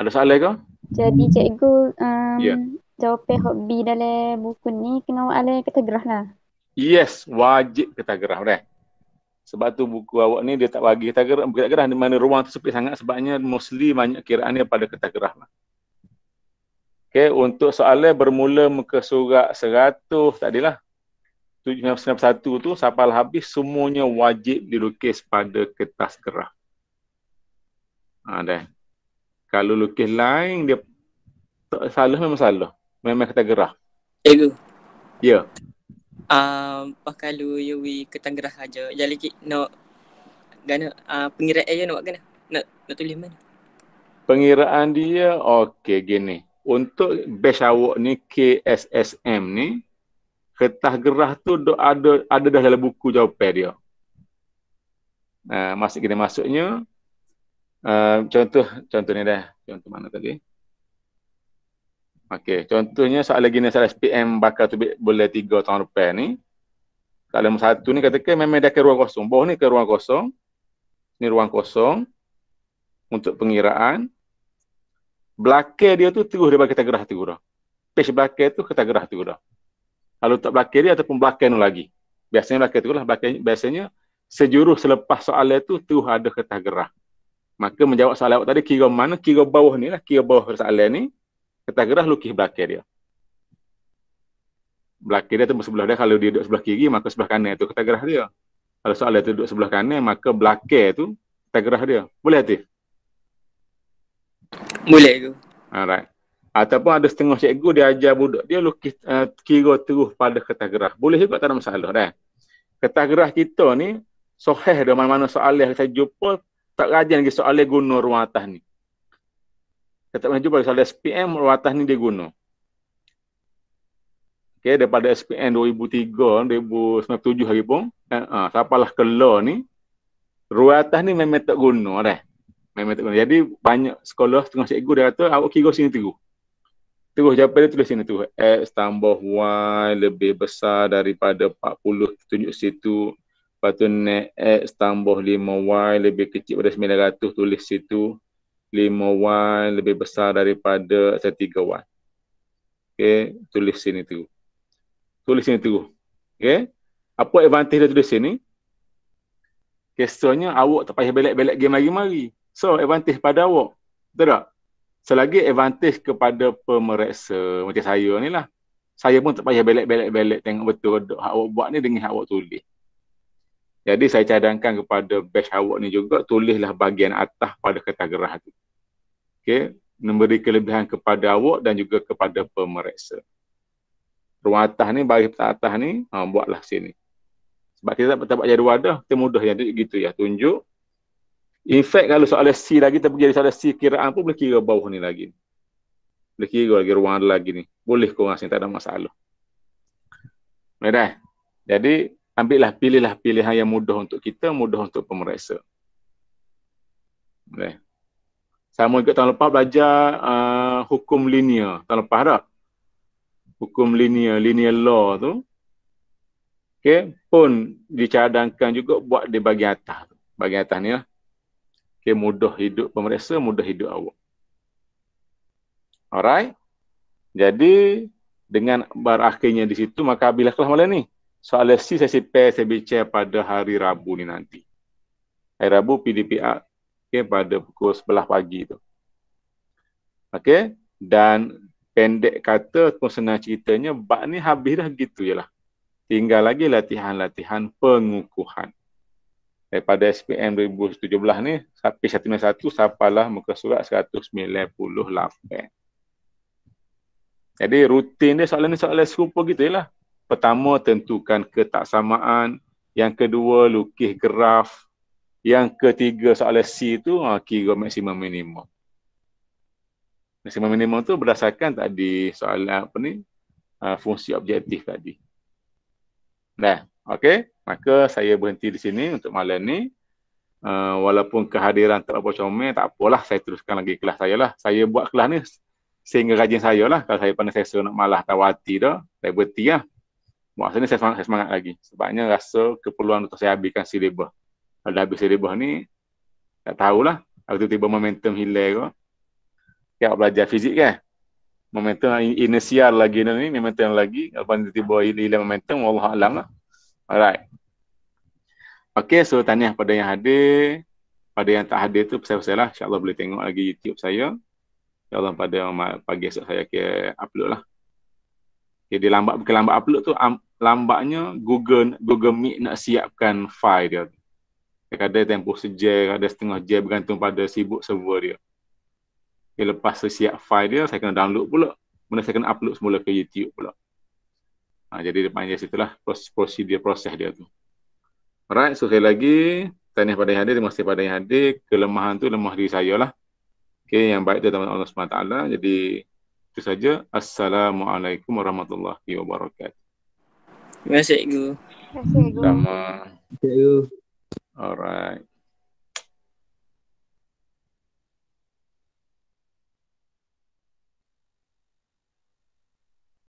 Ada soalan ke? Jadi cikgu um, yeah. jawapan hobi dalam buku ni kena alai kata gerah lah. Yes, wajib kata gerah. Right? Sebab tu buku awak ni dia tak bagi kata gerah. Kata gerah di mana ruang tu sempit sangat sebabnya mostly banyak kiraan dia pada kata gerah lah. Okay, untuk soalan bermula muka surat 100 tadilah. 1791 tu sampai habis semuanya wajib dilukis pada kertas gerah. Ha, dah. Kalau lukis lain dia tak salah memang salah. Memang kertas gerah. Eh, ya. Ya. Yeah. Um, pas kalau yui kertas gerah aja, jadi kita nak gana uh, ah, pengiraan aja nak gana nak nak tulis mana? Pengiraan dia okey gini. Untuk batch awak ni KSSM ni, kertas gerah tu ada ada dah dalam buku jawapan dia. Nah, ha, masuk kita masuknya uh, contoh contoh ni dah. Contoh mana tadi? Okey, contohnya soal lagi ni soal SPM bakal tu boleh tiga tahun lepas ni. Soalan nombor satu ni katakan memang dia ke ruang kosong. Bawah ni ke ruang kosong. Ni ruang kosong untuk pengiraan. Belakang dia tu terus dia bagi kertas gerah terus dah. Page belakang tu kertas gerah terus dah kalau tak belakang dia ataupun belakang tu lagi. Biasanya belakang tu lah. Belakang, biasanya sejuruh selepas soalan tu tu ada kertas gerah. Maka menjawab soalan tadi kira mana, kira bawah ni lah. Kira bawah soalan ni, kertas gerah lukis belakang dia. Belakang dia tu sebelah dia. Kalau dia duduk sebelah kiri, maka sebelah kanan tu kertas gerah dia. Kalau soalan tu duduk sebelah kanan, maka belakang tu kertas gerah dia. Boleh hati? Boleh tu. Alright ataupun ada setengah cikgu dia ajar budak dia lukis uh, eh, kira terus pada kertas gerah boleh juga tak ada masalah dah kertas gerah kita ni soheh dah mana-mana soalan saya jumpa tak rajin lagi soalan guna ruang atas ni saya tak pernah jumpa soalan SPM ruang atas ni dia guna Okay, daripada SPM 2003, 2007 hari pun, eh, ha, ah, siapa lah kelar ni, ruang atas ni memang tak guna dah. Memang tak guna. Jadi banyak sekolah, setengah cikgu dia kata, awak kira sini teguh. Terus jawapan dia tulis sini tu. X tambah Y lebih besar daripada 40. Tunjuk situ. Lepas tu net X tambah 5Y lebih kecil daripada 900. Tulis situ. 5Y lebih besar daripada 3Y. Okay. Tulis sini tu. Tulis sini tu. Okay. Apa advantage dia tulis sini? Kesannya awak tak payah belak-belak game lagi mari. So advantage pada awak. Betul tak? selagi advantage kepada pemeriksa macam saya ni lah saya pun tak payah belak belak belek tengok betul hak awak buat ni dengan hak awak tulis jadi saya cadangkan kepada batch awak ni juga tulislah bahagian atas pada kertas gerah tu okey memberi kelebihan kepada awak dan juga kepada pemeriksa ruang atas ni bagi atas, atas ni ha, buatlah sini sebab kita tak dapat jadual dah kita mudah yang gitu ya tunjuk In fact, kalau soal C lagi, kita pergi soal C kiraan pun boleh kira bawah ni lagi. Boleh kira lagi ruangan lagi ni. Boleh kau rasa, tak ada masalah. Baiklah. Jadi, ambillah, pilihlah pilihan yang mudah untuk kita, mudah untuk pemeriksa. Baiklah. Sama juga tahun lepas belajar uh, hukum linear. Tahun lepas dah. Hukum linear, linear law tu. Okay. Pun dicadangkan juga buat di bagian atas. Bagian atas ni lah. Okay, mudah hidup pemeriksa, mudah hidup awak. Alright? Jadi, dengan berakhirnya di situ, maka bila kelas malam ni? Soal si saya si pay, saya bicara pada hari Rabu ni nanti. Hari Rabu PDPA okay, pada pukul 11 pagi tu. Okay? Dan pendek kata ataupun senang ceritanya, bak ni habis dah gitu je lah. Tinggal lagi latihan-latihan pengukuhan daripada SPM 2017 ni sampai satu nombor satu sampailah muka surat 198. Jadi rutin dia soalan ni soalan serupa gitu lah. Pertama tentukan ketaksamaan, yang kedua lukis graf, yang ketiga soalan C tu ha, kira maksimum minimum. Maksimum minimum tu berdasarkan tadi soalan apa ni? Ha, fungsi objektif tadi. Nah, okey. Maka saya berhenti di sini untuk malam ni. Uh, walaupun kehadiran tak apa comel, tak apalah saya teruskan lagi kelas saya lah. Saya buat kelas ni sehingga rajin saya lah. Kalau saya pandai saya nak malah tak hati dah, saya berhenti lah. Buat saya semangat, saya semangat lagi. Sebabnya rasa keperluan untuk saya habiskan silibah. Kalau dah habis silibah ni, tak tahulah. Aku tu tiba momentum hilang ke. Tiap belajar fizik kan? Momentum inersial lagi ni, momentum lagi. Kalau tiba-tiba hilang momentum, Allah Alam lah. Alright. Okay, so tanya pada yang hadir. Pada yang tak hadir tu, pesan-pesan lah. InsyaAllah boleh tengok lagi YouTube saya. InsyaAllah pada pagi esok saya ke upload lah. Okay, dia lambat, bukan lambat upload tu. Um, lambatnya Google Google Meet nak siapkan file dia. Kadang-kadang tempoh sejak, ada setengah jam bergantung pada sibuk server dia. Okay, lepas saya siap file dia, saya kena download pula. Kemudian saya kena upload semula ke YouTube pula. Ha, jadi dia panggil situlah prosedur proses dia tu. Alright, so sekali lagi tanya pada yang hadir, terima kasih pada yang hadir. Kelemahan tu lemah diri saya lah. Okay, yang baik tu teman Allah SWT. Jadi itu saja. Assalamualaikum warahmatullahi wabarakatuh. Terima kasih, Terima kasih, Sama. Terima kasih, Alright.